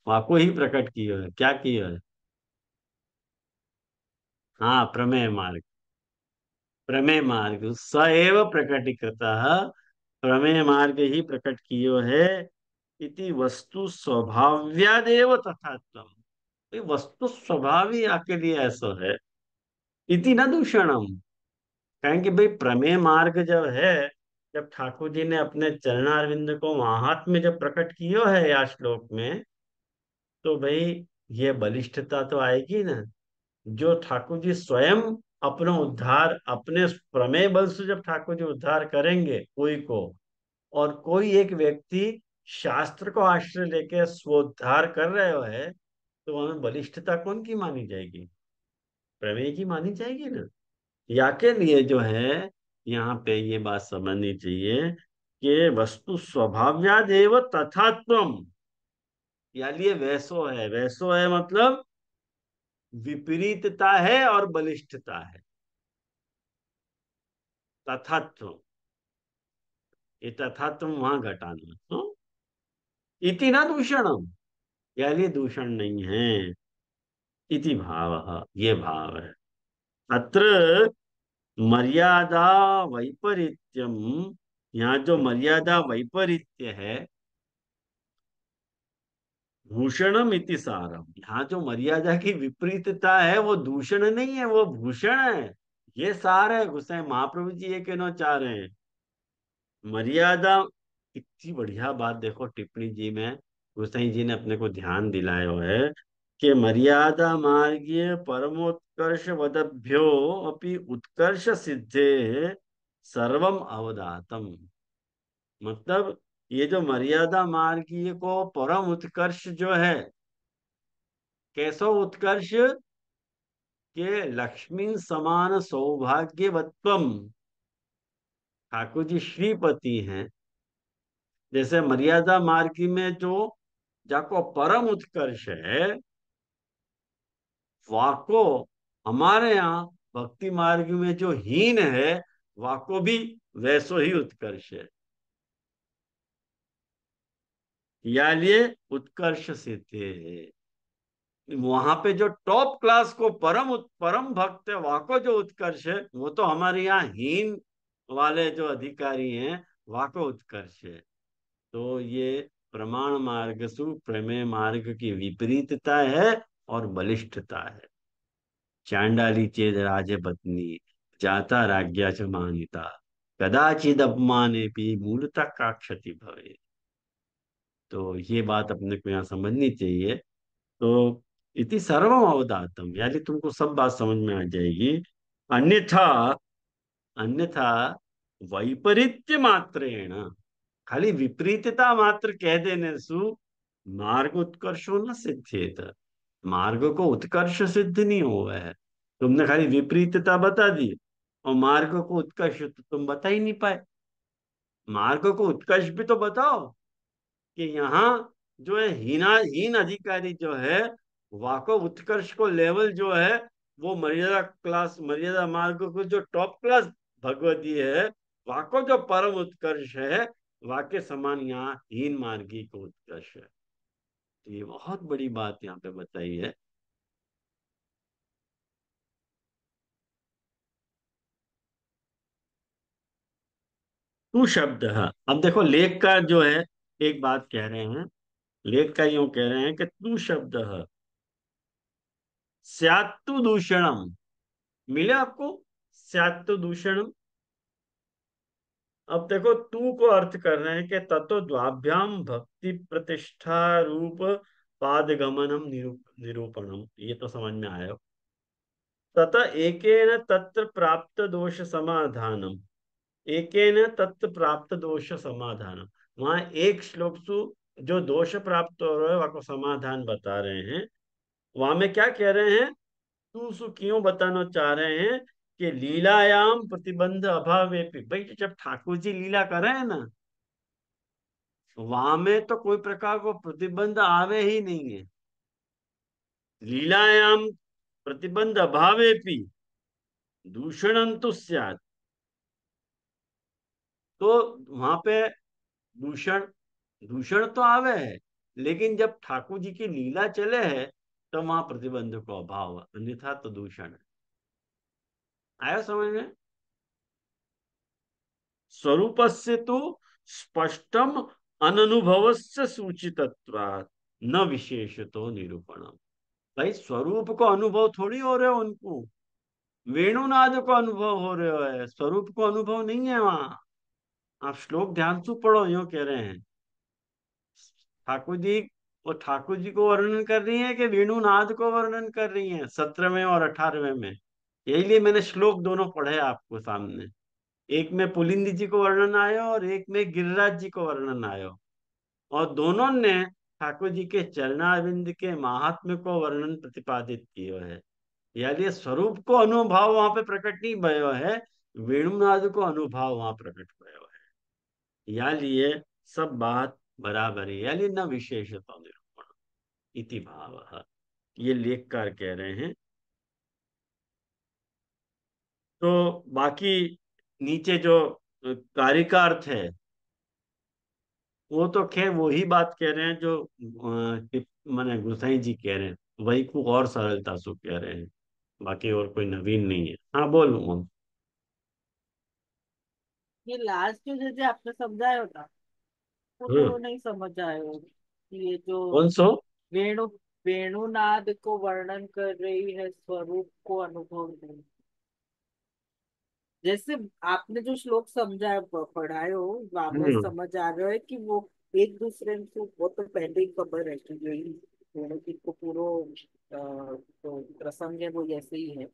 वाको ही प्रकट किया है क्या किया है हाँ प्रमेय मार्ग प्रमेय मार्ग स एव प्रकटीकृत प्रमेय मार्ग ही प्रकट किया है इति वस्तु स्वभाव्यादेव तथा वस्तु स्वभाव ही आपके लिए ऐसा है इति न दूषणम कहेंगे भाई प्रमेय मार्ग जब है जब ठाकुर जी ने अपने चरणारविंद को महात्म जब प्रकट किया है या श्लोक में तो भाई ये बलिष्ठता तो आएगी ना जो ठाकुर जी स्वयं अपना उद्धार अपने प्रमेय बल से जब ठाकुर जी उद्धार करेंगे कोई को और कोई एक व्यक्ति शास्त्र को आश्रय लेके स्वोद्धार कर रहे हो तो वहां बलिष्ठता कौन की मानी जाएगी प्रमेय की मानी जाएगी ना या के लिए जो है यहाँ पे ये बात समझनी चाहिए कि वस्तु स्वभाव देव तथात्म या लिए वैसो है वैसो है मतलब विपरीतता है और बलिष्ठता है तथात्म ये तथात्म वहां घटाना तो इति ना दूषणम यानी दूषण नहीं है इति भाव ये भाव है अत्र मर्यादा वैपरीत्यम यहाँ जो मर्यादा वैपरीत्य है भूषणम इति सारम यहाँ जो मर्यादा की विपरीतता है वो दूषण नहीं है वो भूषण है ये सार है गुस्सा महाप्रभु जी ये कहना चाह रहे हैं मर्यादा इतनी बढ़िया बात देखो टिप्पणी जी में गुसाई जी ने अपने को ध्यान दिलाया है कि मर्यादा मार्गीय परमोत्कर्ष वदभ्यो अपनी उत्कर्ष सिद्धे सर्वम अवदातम मतलब ये जो मर्यादा मार्गीय को परम उत्कर्ष जो है कैसो उत्कर्ष के लक्ष्मी समान सौभाग्यवत्व ठाकुर जी श्रीपति हैं जैसे मर्यादा मार्गी में जो जाको परम उत्कर्ष है वाको हमारे यहाँ भक्ति मार्ग में जो हीन है वाको भी वैसो ही उत्कर्ष है या लिए उत्कर्ष सिद्धे है वहां पे जो टॉप क्लास को परम परम भक्त है वाको जो उत्कर्ष है वो तो हमारे यहाँ हीन वाले जो अधिकारी हैं वाको उत्कर्ष है तो ये प्रमाण मार्ग सु प्रमेय मार्ग की विपरीतता है और बलिष्ठता है चांडाली चेद पत्नी जाता राज्ञा च मानिता कदाचित अपमाने भी मूलता का क्षति भवे तो ये बात अपने को यहाँ समझनी चाहिए तो इति सर्व अवधातम यानी तुमको सब बात समझ में आ जाएगी अन्यथा अन्यथा वैपरीत्य मात्रेण खाली विपरीतता मात्र कह देने सु मार्ग उत्कर्षो न सिद्धेत तो। मार्ग को उत्कर्ष सिद्ध नहीं हुआ है तुमने खाली विपरीतता बता दी और मार्ग को उत्कर्ष तो तुम बता ही नहीं पाए मार्ग को उत्कर्ष भी तो बताओ कि यहाँ जो है हीना हीन अधिकारी जो है वाको उत्कर्ष को लेवल जो है वो मर्यादा क्लास मर्यादा मार्ग को जो टॉप क्लास भगवती है वाको जो परम उत्कर्ष है वाक्य समान यहाँ हीन मार्गी को उत्कर्ष है तो ये बहुत बड़ी बात यहाँ पे बताई है तू शब्द है अब देखो लेख का जो है एक बात कह रहे हैं लेख का यू कह रहे हैं कि तू शब्द है सू दूषणम मिले आपको स्यात्तु दूषणम अब देखो तू को अर्थ कर रहे हैं कि तत्व द्वाभ्याम भक्ति प्रतिष्ठा रूप गमनम निरूपणम ये तो समझ में आया तथा एकेन तत्र प्राप्त दोष समाधानम एकेन तत्र प्राप्त दोष समाधानम वहां एक श्लोक सु जो दोष प्राप्त हो रहे वहां को समाधान बता रहे हैं वहां में क्या कह रहे हैं तू सु क्यों बताना चाह रहे हैं कि लीलायाम प्रतिबंध अभाव भाई जब ठाकुर जी लीला करे है ना तो वहां में तो कोई प्रकार को प्रतिबंध आवे ही नहीं है लीलायाम प्रतिबंध अभावे पी दूषण अंतु तो, तो वहां पे दूषण दूषण तो आवे है लेकिन जब ठाकुर जी की लीला चले है तो वहां प्रतिबंध को अभाव अन्यथा तो दूषण है आया समझ में स्वरूप से तो स्पष्टम अनुभव से सूचित न विशेष तो निरूपण भाई स्वरूप को अनुभव थोड़ी हो रहे हो उनको वेणुनाद को अनुभव हो रहे है स्वरूप को अनुभव नहीं है वहां आप श्लोक ध्यान से पढ़ो यो कह रहे हैं ठाकुर जी वो ठाकुर जी को वर्णन कर रही है कि वेणुनाद को वर्णन कर रही है सत्रहवें और अठारहवें में यही लिए मैंने श्लोक दोनों पढ़े आपको सामने एक में पुलिंद जी को वर्णन आयो और एक में गिरिराज जी को वर्णन आयो और दोनों ने ठाकुर जी के चरणारविंद के महात्म्य को वर्णन प्रतिपादित किया है यानी स्वरूप को अनुभाव वहां पे प्रकट नहीं भयो है वेणुनाद को अनुभाव वहां प्रकट भयो है या लिए सब बात बराबर है यानी न विशेषता निरूपण इति भाव ये लेखकार कह रहे हैं तो बाकी नीचे जो कारिका अर्थ है वो तो खैर वही बात कह रहे हैं जो मैंने गुसाई जी कह रहे हैं वही को और सरलता से कह रहे हैं बाकी और कोई नवीन नहीं है हाँ बोलो ये लास्ट जो आपने समझाया होता तो हाँ। नहीं समझ आये जो वेणु वेणुनाद को वर्णन कर रही है स्वरूप को अनुभव नहीं जैसे आपने जो श्लोक समझा पढ़ाए हो वापस हम्म। समझ आ रहा है कि वो एक दूसरे से वो तो पहले ही खबर है कि यही दोनों की को तो पूरो तो प्रसंग है वो ऐसे ही है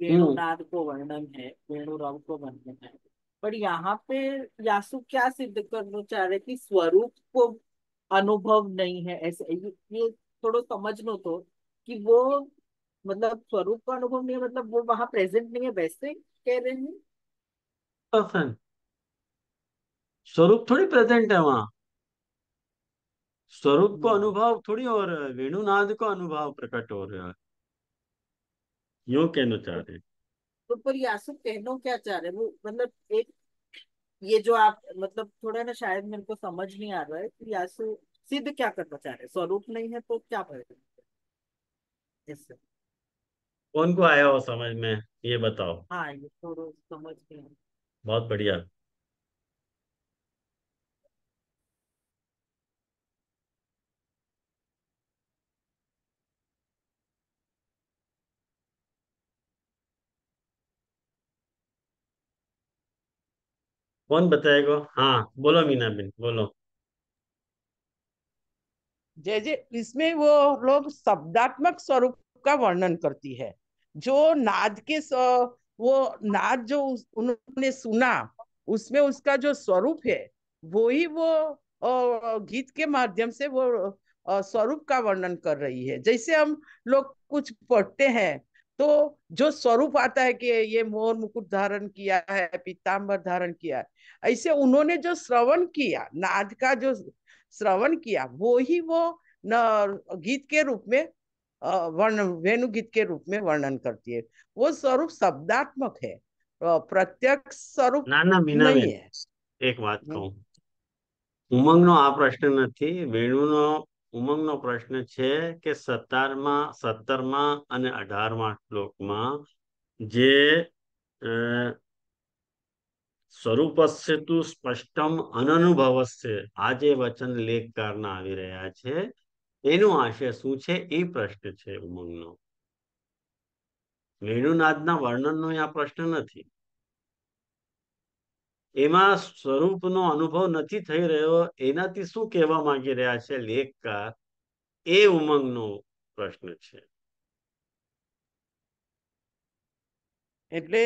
वेणुनाद हम्म। को वर्णन है वेणुराव को वर्णन है पर यहाँ पे यासु क्या सिद्ध करना चाह रहे कि स्वरूप को अनुभव नहीं है ऐसे ये, ये थोड़ा समझ लो तो कि वो मतलब स्वरूप का अनुभव नहीं है मतलब वो वहां प्रेजेंट नहीं है वैसे कह रहे हैं पर्सन स्वरूप थोड़ी प्रेजेंट है वहां स्वरूप को hmm. अनुभव थोड़ी और वेणुनाद को अनुभव प्रकट हो रहा है यो कहना चाह रहे तो पर यासुक कहना क्या चाह रहे वो मतलब एक ये जो आप मतलब थोड़ा ना शायद मेरे को समझ नहीं आ रहा है कि यासु सिद्ध क्या करना चाह रहे स्वरूप नहीं है तो क्या करेगा कौन को आया हो समझ में ये बताओ हाँ ये तो समझ में बहुत बढ़िया कौन बताएगा हाँ बोलो मीना बिन बोलो जय जय इसमें वो लोग शब्दात्मक स्वरूप का वर्णन करती है जो नाद के वो नाद जो उन्होंने सुना उसमें उसका जो स्वरूप है वो ही वो गीत के माध्यम से वो स्वरूप का वर्णन कर रही है जैसे हम लोग कुछ पढ़ते हैं तो जो स्वरूप आता है कि ये मोर मुकुट धारण किया है पीताम्बर धारण किया है ऐसे उन्होंने जो श्रवण किया नाद का जो श्रवण किया वो ही वो न गीत के रूप में वर्ण वेणु गीत के रूप में वर्णन करती है वो स्वरूप शब्दात्मक है प्रत्यक्ष स्वरूप ના ના મીનાબેન એક વાત કહું ઉમંગનો આ પ્રશ્ન નથી વેણુનો ઉમંગનો પ્રશ્ન છે કે સત્તારમાં સત્તરમાં અને અઢારમાં શ્લોકમાં જે સ્વરૂપસ્ય તું સ્પષ્ટમ અનનુભવસ્ય આ જે વચન લેખકારના આવી રહ્યા છે એનો અર્થ શું છે એ પ્રશ્ન છે ઉમંગનો લેણુનાદનું વર્ણનનો આ પ્રશ્ન નથી એમાં સ્વરૂપનો અનુભવ નથી થઈ રહ્યો એનાથી શું કહેવા માંગી રહ્યા છે લેખક એ ઉમંગનો પ્રશ્ન છે એટલે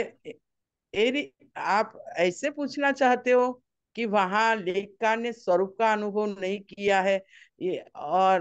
એરી આપ ऐसे पूछना चाहते हो कि वहां લેખકને સ્વરૂપ کا અનુભવ نہیں کیا ہے یہ اور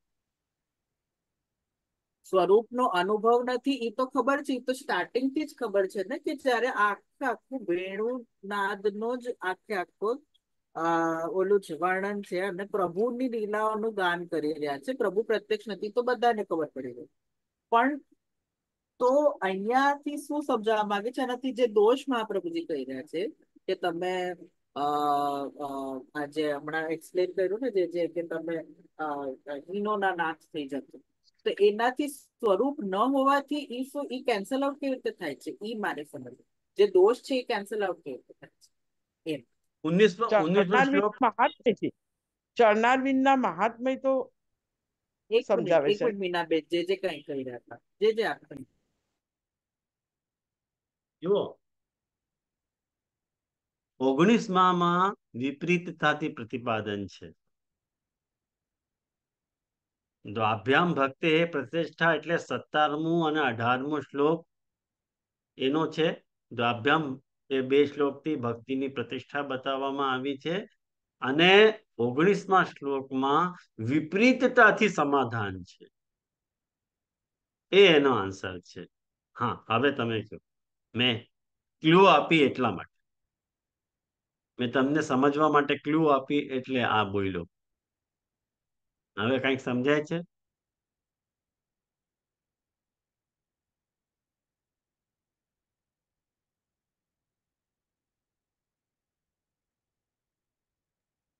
સ્વરૂપનો અનુભવ નથી એ તો ખબર છે એ તો સ્ટાર્ટિંગ થી જ ખબર છે ને કે જયારે આખે આખું વેણુ નાદ નો જ આખે આખો ઓલું છે વર્ણન છે અને પ્રભુની લીલાઓનું ગાન કરી રહ્યા છે પ્રભુ પ્રત્યક્ષ નથી તો બધાને ખબર પડી ગઈ પણ તો અહીંયાથી શું સમજાવવા માંગે છે એનાથી જે દોષ મહાપ્રભુજી કહી રહ્યા છે કે તમે આજે હમણાં એક્સપ્લેન કર્યું ને જે કે તમે હીનોના નાશ થઈ જતો તો એનાથી સ્વરૂપ ન હોવાથી ઈ શું ઈ કેન્સલ આઉટ કેવી રીતે થાય છે ઈ મારે સમજવું જે દોષ છે એ કેન્સલ આઉટ કેવી રીતે થાય છે એમ ઉન્નીસમો મહાત્મ્ય છે જે જે કંઈ કહી રહ્યા હતા જે જે આપણે જુઓ ઓગણીસમાં વિપરીતતાથી પ્રતિપાદન છે દ્વાભ્યામ ભક્તે પ્રતિષ્ઠા એટલે સત્તારમું અને અઢારમું શ્લોક એનો છે દ્વાભ્યામ એ બે શ્લોકથી ભક્તિની પ્રતિષ્ઠા બતાવવામાં આવી છે અને ઓગણીસમાં શ્લોકમાં વિપરીતતાથી સમાધાન છે એ એનો આન્સર છે હા હવે તમે કહો મેં ક્લુ આપી એટલા માટે મેં તમને સમજવા માટે ક્લુ આપી એટલે આ બોલ્યો હવે કંઈક સમજાય છે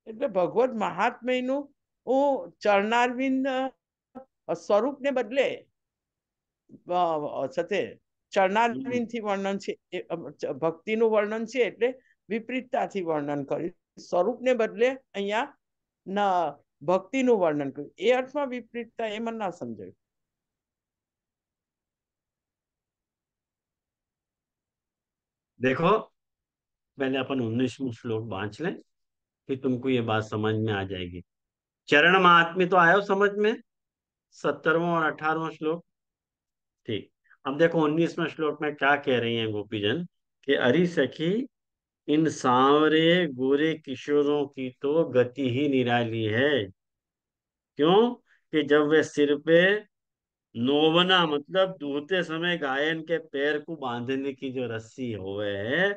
એટલે ભગવત મહાત્મ્યનું હું ચરણારવિંદ સ્વરૂપને બદલે સાથે ચરણારવિંદ થી વર્ણન છે ભક્તિ નું વર્ણન છે એટલે વિપરીતતાથી વર્ણન કર્યું સ્વરૂપ ને બદલે અહીંયા ભક્તિનું वर्णन कर એ અર્થમાં વિપરીતતા એમાં ના समझ देखो पहले अपन उन्नीसवीं श्लोक बांच लें फिर तुमको ये बात समझ में आ जाएगी चरण महात्म्य तो आयो समझ में सत्तरवा और अठारवा श्लोक ठीक अब देखो उन्नीसवा श्लोक में क्या कह रही हैं गोपीजन कि अरी सखी इन सांवरे गोरे किशोरों की तो गति ही निराली है क्यों कि जब वे सिर पे नोबना मतलब दूहते समय गायन के पैर को बांधने की जो रस्सी होवे है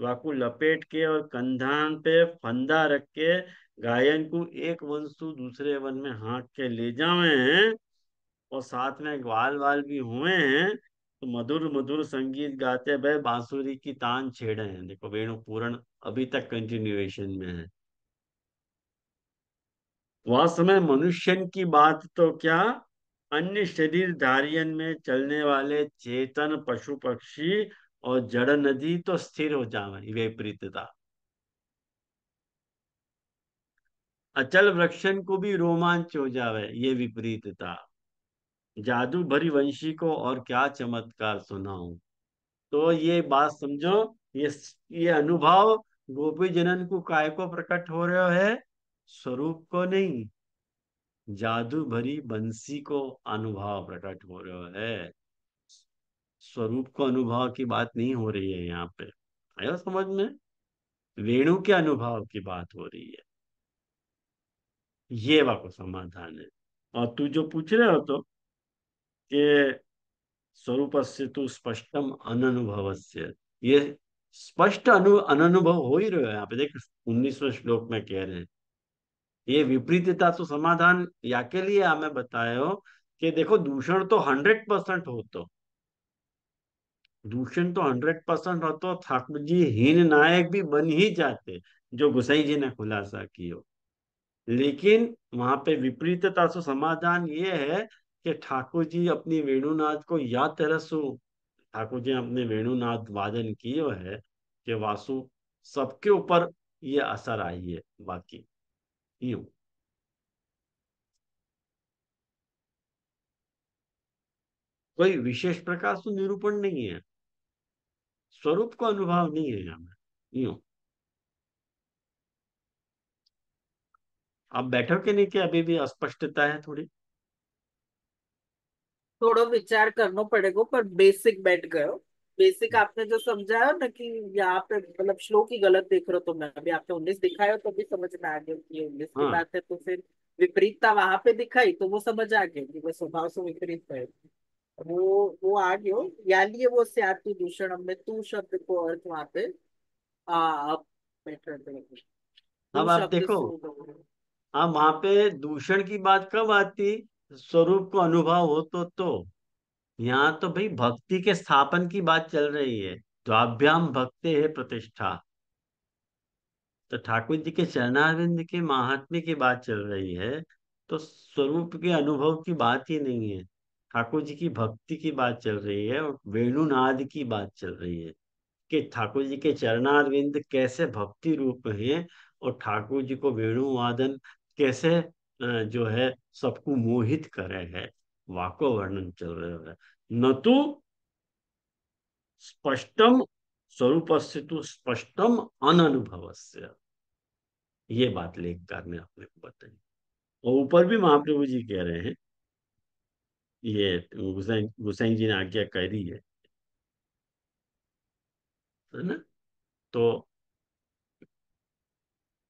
वह को लपेट के और कंधान पे फंदा रख के गायन को एक वन से दूसरे वन में हाँक के ले जावे हैं और साथ में ग्वाल वाल भी हुए हैं तो मधुर मधुर संगीत गाते हुए बांसुरी की तान छेड़े हैं देखो वेणु पूर्ण अभी तक कंटिन्यूएशन में है वास्तव में मनुष्य की बात तो क्या अन्य शरीर धारियन में चलने वाले चेतन पशु पक्षी और जड़ नदी तो स्थिर हो जावे विपरीतता अचल वृक्षण को भी रोमांच हो जावे ये विपरीतता जादू भरी वंशी को और क्या चमत्कार सुनाऊं तो ये बात समझो ये ये अनुभव गोपी जनन को काय को प्रकट हो रहे है स्वरूप को नहीं जादू भरी बंसी को अनुभव प्रकट हो रहे है स्वरूप को अनुभव की बात नहीं हो रही है यहाँ पे आया समझ में वेणु के अनुभव की बात हो रही है ये वाको समाधान है और तू जो पूछ रहे हो तो के स्वरूप से तो स्पष्टम अनुभव से ये स्पष्ट अनु अनुभव हो ही रहे यहाँ पे देख उन्नीसवें श्लोक में कह रहे हैं ये विपरीतता तो समाधान या के लिए हमें बताया कि देखो दूषण तो हंड्रेड परसेंट हो तो दूषण तो हंड्रेड परसेंट हो तो ठाकुर जी हीन नायक भी बन ही जाते जो गुसाई जी ने खुलासा किया लेकिन वहां पे विपरीतता से तो समाधान ये है कि ठाकुर जी अपनी वेणुनाथ को या तरसो ठाकुर जी अपने वेणुनाथ वादन किए है कि वासु सबके ऊपर ये असर आई है बाकी यू कोई विशेष प्रकार से निरूपण नहीं है स्वरूप का अनुभव नहीं है यहां यू आप बैठो के नहीं कि अभी भी अस्पष्टता है थोड़ी थोड़ा विचार करना पड़ेगा पर बेसिक बैठ गए बेसिक आपने जो समझाया ना कि यहाँ पे मतलब श्लोक ही गलत देख रहे हो तो मैं अभी आपने उन्नीस दिखाया तो भी समझ में आ गया कि उन्नीस की हाँ। बात है तो फिर विपरीतता वहां पे दिखाई तो वो समझ आ गया कि वो स्वभाव से विपरीत है वो वो आ गयो या लिए वो सियाती दूषण में तू शब्द को अर्थ वहां पे आप बैठ रहे अब आप देखो हाँ वहां पे दूषण की बात कब आती स्वरूप को अनुभव हो तो तो यहाँ तो भाई भक्ति के स्थापन की बात चल रही है द्वाभ्याम भक्ते है प्रतिष्ठा तो ठाकुर जी के चरणारविंद के महात्म्य की बात चल रही है तो स्वरूप के अनुभव की बात ही नहीं है ठाकुर जी की भक्ति की बात चल रही है और वेणुनाद की बात चल रही है कि ठाकुर जी के चरणारविंद कैसे भक्ति रूप है और ठाकुर जी को वेणुवादन कैसे जो है सबको मोहित करे है वाको वर्णन चल रहे है न तो स्पष्टम स्वरूप से तो स्पष्टम अनुभव ये बात लेखकार ने अपने को बताई और ऊपर भी महाप्रभु जी कह रहे हैं ये गुसाई गुसाई जी ने आज्ञा कह दी है ना तो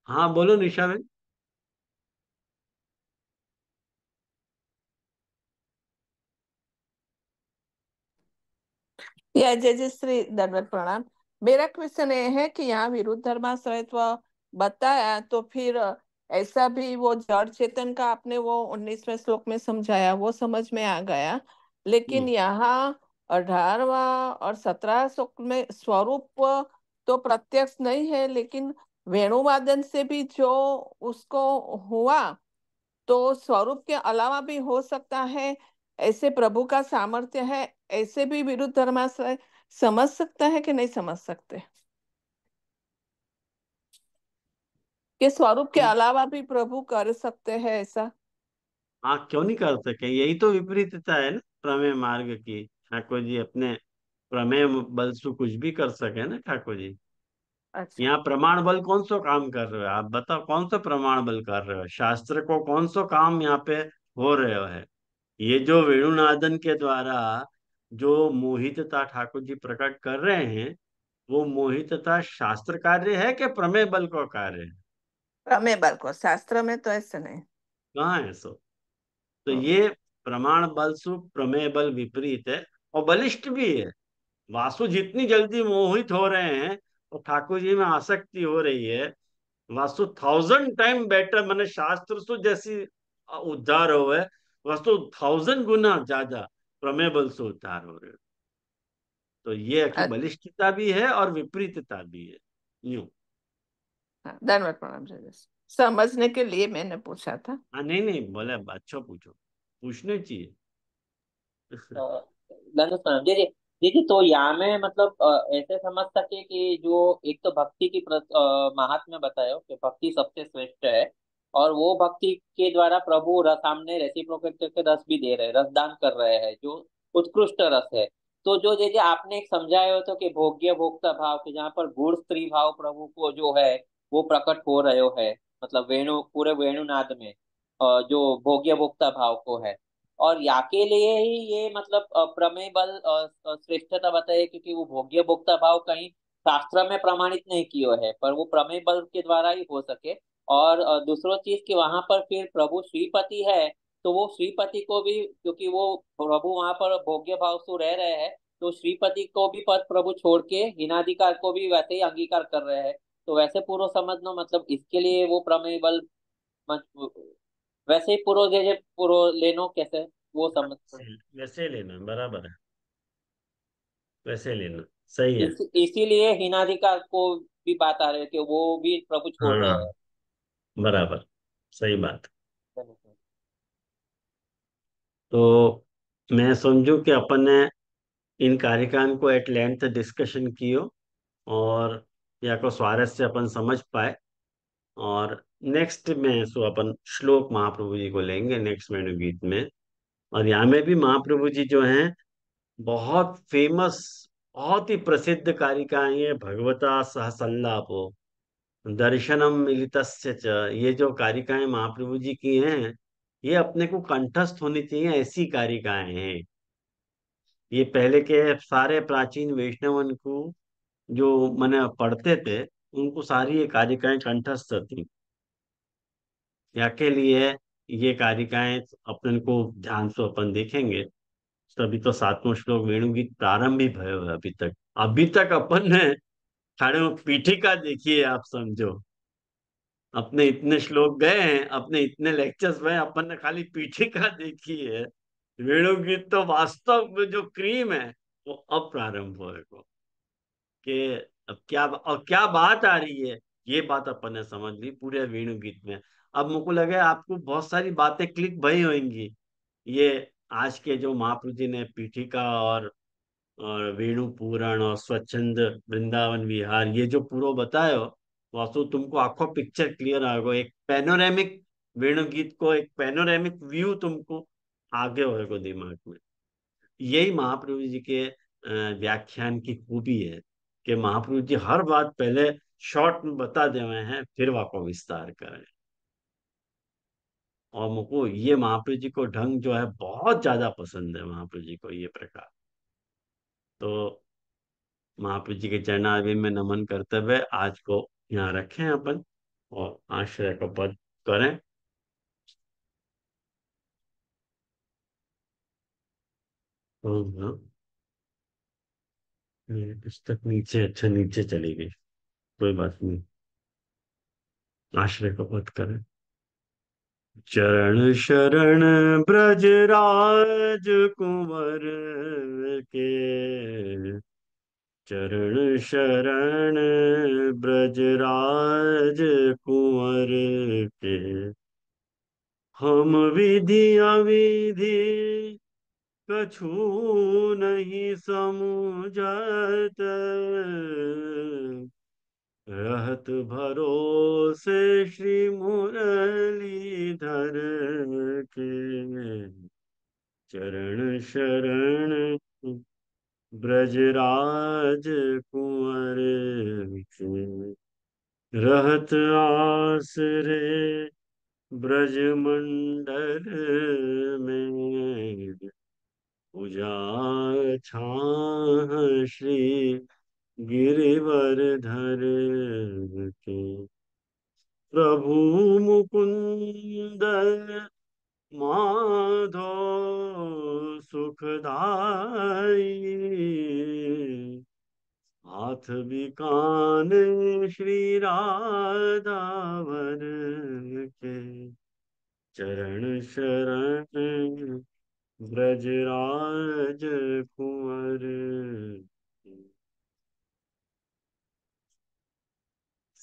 हाँ बोलो निशा भाई या जय जय श्री प्रणाम मेरा क्वेश्चन ये है कि यहाँ विरुद्ध धर्माश्रयत्व बताया तो फिर ऐसा भी वो जड़ चेतन का आपने वो उन्नीसवे श्लोक में समझाया वो समझ में आ गया लेकिन हम्म। यहाँ अठारवा और सत्रह श्लोक में स्वरूप तो प्रत्यक्ष नहीं है लेकिन वेणुवादन से भी जो उसको हुआ तो स्वरूप के अलावा भी हो सकता है ऐसे प्रभु का सामर्थ्य है ऐसे भी विरुद्ध धर्माश्रय समझ सकता है कि नहीं समझ सकते ये स्वरूप के हाँ। अलावा भी प्रभु कर सकते हैं ऐसा हाँ क्यों नहीं कर सके यही तो विपरीतता है ना प्रमेय मार्ग की ठाकुर जी अपने प्रमेय बल से कुछ भी कर सके ना ठाकुर जी अच्छा। यहाँ प्रमाण बल कौन सो काम कर रहे हो आप बताओ कौन सा प्रमाण बल कर रहे हो शास्त्र को कौन सो काम यहाँ पे हो रहे हो है ये जो वेणुनादन के द्वारा जो मोहितता ठाकुर जी प्रकट कर रहे हैं वो मोहितता शास्त्र कार्य है कि प्रमेय बल को कार्य है प्रमेय बल को शास्त्र में तो ऐसे नहीं कहा है सो तो हाँ। ये प्रमाण बल सु प्रमेय बल विपरीत है और बलिष्ठ भी है वासु जितनी जल्दी मोहित हो रहे हैं और तो ठाकुर जी में आसक्ति हो रही है वासु थाउजेंड टाइम बेटर मैंने शास्त्र सु जैसी उद्धार हो है वस्तु थाउजेंड गुना ज्यादा प्रमेय बल से उद्धार हो रहे तो ये बलिष्ठता भी है और विपरीतता भी है यू हाँ, धन्यवाद प्रणाम समझने के लिए मैंने पूछा था आ, हाँ, नहीं नहीं बोले अच्छा पूछो पूछने चाहिए दीदी तो यहाँ में मतलब ऐसे समझ सके कि जो एक तो भक्ति की महात्म्य बताया कि भक्ति सबसे श्रेष्ठ है और वो भक्ति के द्वारा प्रभु सामने हमने प्रकृति के रस भी दे रहे रसदान कर रहे हैं जो उत्कृष्ट रस है तो जो जैसे आपने एक समझाया हो तो कि भोग्य भोक्ता भाव के जहाँ पर गुण स्त्री भाव प्रभु को जो है वो प्रकट हो रहे है मतलब वेणु पूरे वेणुनाद में जो भोग्य भोक्ता भाव को है और या के लिए ही ये मतलब प्रमेय बल श्रेष्ठता बताए क्योंकि वो भोग्य भोक्ता भाव कहीं शास्त्र में प्रमाणित नहीं किया है पर वो प्रमेय बल के द्वारा ही हो सके और दूसरों चीज की वहां पर फिर प्रभु श्रीपति है तो वो श्रीपति को भी क्योंकि वो प्रभु वहां पर भोग्य भाव से रह रहे हैं तो श्रीपति को भी पद प्रभु छोड़ के हिनाधिकार को भी वैसे ही अंगीकार कर रहे हैं तो वैसे पूर्व समझ लो मतलब इसके लिए वो प्रमेय बल वैसे ही पूर्व जैसे पूर्व लेनो कैसे वो समझ वैसे लेना बराबर है वैसे लेना सही है इस, इसीलिए हिनाधिकार को भी बात आ रही है कि वो भी प्रभु छोड़ रहे हाँ। हैं बराबर सही बात तो मैं समझू कि अपन ने इन कार्यक्रम को एट लेंथ डिस्कशन कियो और या को स्वारस्य अपन समझ पाए और नेक्स्ट में सो अपन श्लोक महाप्रभु जी को लेंगे नेक्स्ट मेणु गीत में और यहाँ में भी महाप्रभु जी जो हैं बहुत फेमस बहुत ही प्रसिद्ध कारिकाएं है भगवता सहसल्लापो दर्शनम मिलित ये जो कारिकाएं महाप्रभु जी की हैं ये अपने को कंठस्थ होनी चाहिए ऐसी कारिकाएं हैं ये पहले के सारे प्राचीन वैष्णव को जो मैंने पढ़ते थे उनको सारी ये कारिकाएं कंठस्थ थी के लिए ये कारिकाएं अपन को ध्यान से अपन देखेंगे तभी तो सातवां श्लोक वेणुगीत प्रारंभ ही भय अभी तक अभी तक अपन ने पीठी का देखिए आप समझो अपने इतने श्लोक गए हैं अपने इतने लेक्चर्स में अपन ने खाली पीठी का देखी है वेणु गीत तो वास्तव में जो क्रीम है वो अब प्रारंभ होएगा कि अब क्या और क्या बात आ रही है ये बात अपन ने समझ ली पूरे वेणु गीत में अब मुको लगे आपको बहुत सारी बातें क्लिक भई होंगी ये आज के जो महाप्रु जी ने पीठिका और और वेणु पूरण और स्वच्छंद वृंदावन विहार ये जो पूरा बतायो वास्तु तुमको आखो पिक्चर क्लियर आएगा एक पेनोरेमिक वेणु गीत को एक पेनोरेमिक व्यू तुमको आगे हो दिमाग में यही महाप्रभु जी के व्याख्यान की खूबी है कि महाप्रभु जी हर बात पहले शॉर्ट में बता दे हुए हैं फिर वाको विस्तार करें और मुको ये महाप्रभु जी को ढंग जो है बहुत ज्यादा पसंद है महाप्रभु जी को ये प्रकार तो महाप्रभु जी के चरणारविंद में नमन करते हुए आज को यहाँ रखें अपन और आश्रय को बद करें पुस्तक नीचे अच्छा नीचे चली गई कोई बात नहीं आश्रय को बद करें चरण शरण ब्रजराज कुंवर के चरण शरण ब्रजराज कुंवर के हम विधि अविधि कछु नहीं समुझत रहत भरोसे श्री मुरलीधर के चरण शरण ब्रजराज कुंवर के रहत आसरे मंडल में पूजा छा श्री गिरिवर धर के प्रभु मुकुंद माधो सुखदाई हाथ बिकान श्री राधावर के चरण शरण ब्रजराज कुंवर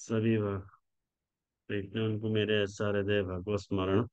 सभी देखते उनको मेरे सारे देव को स्मरण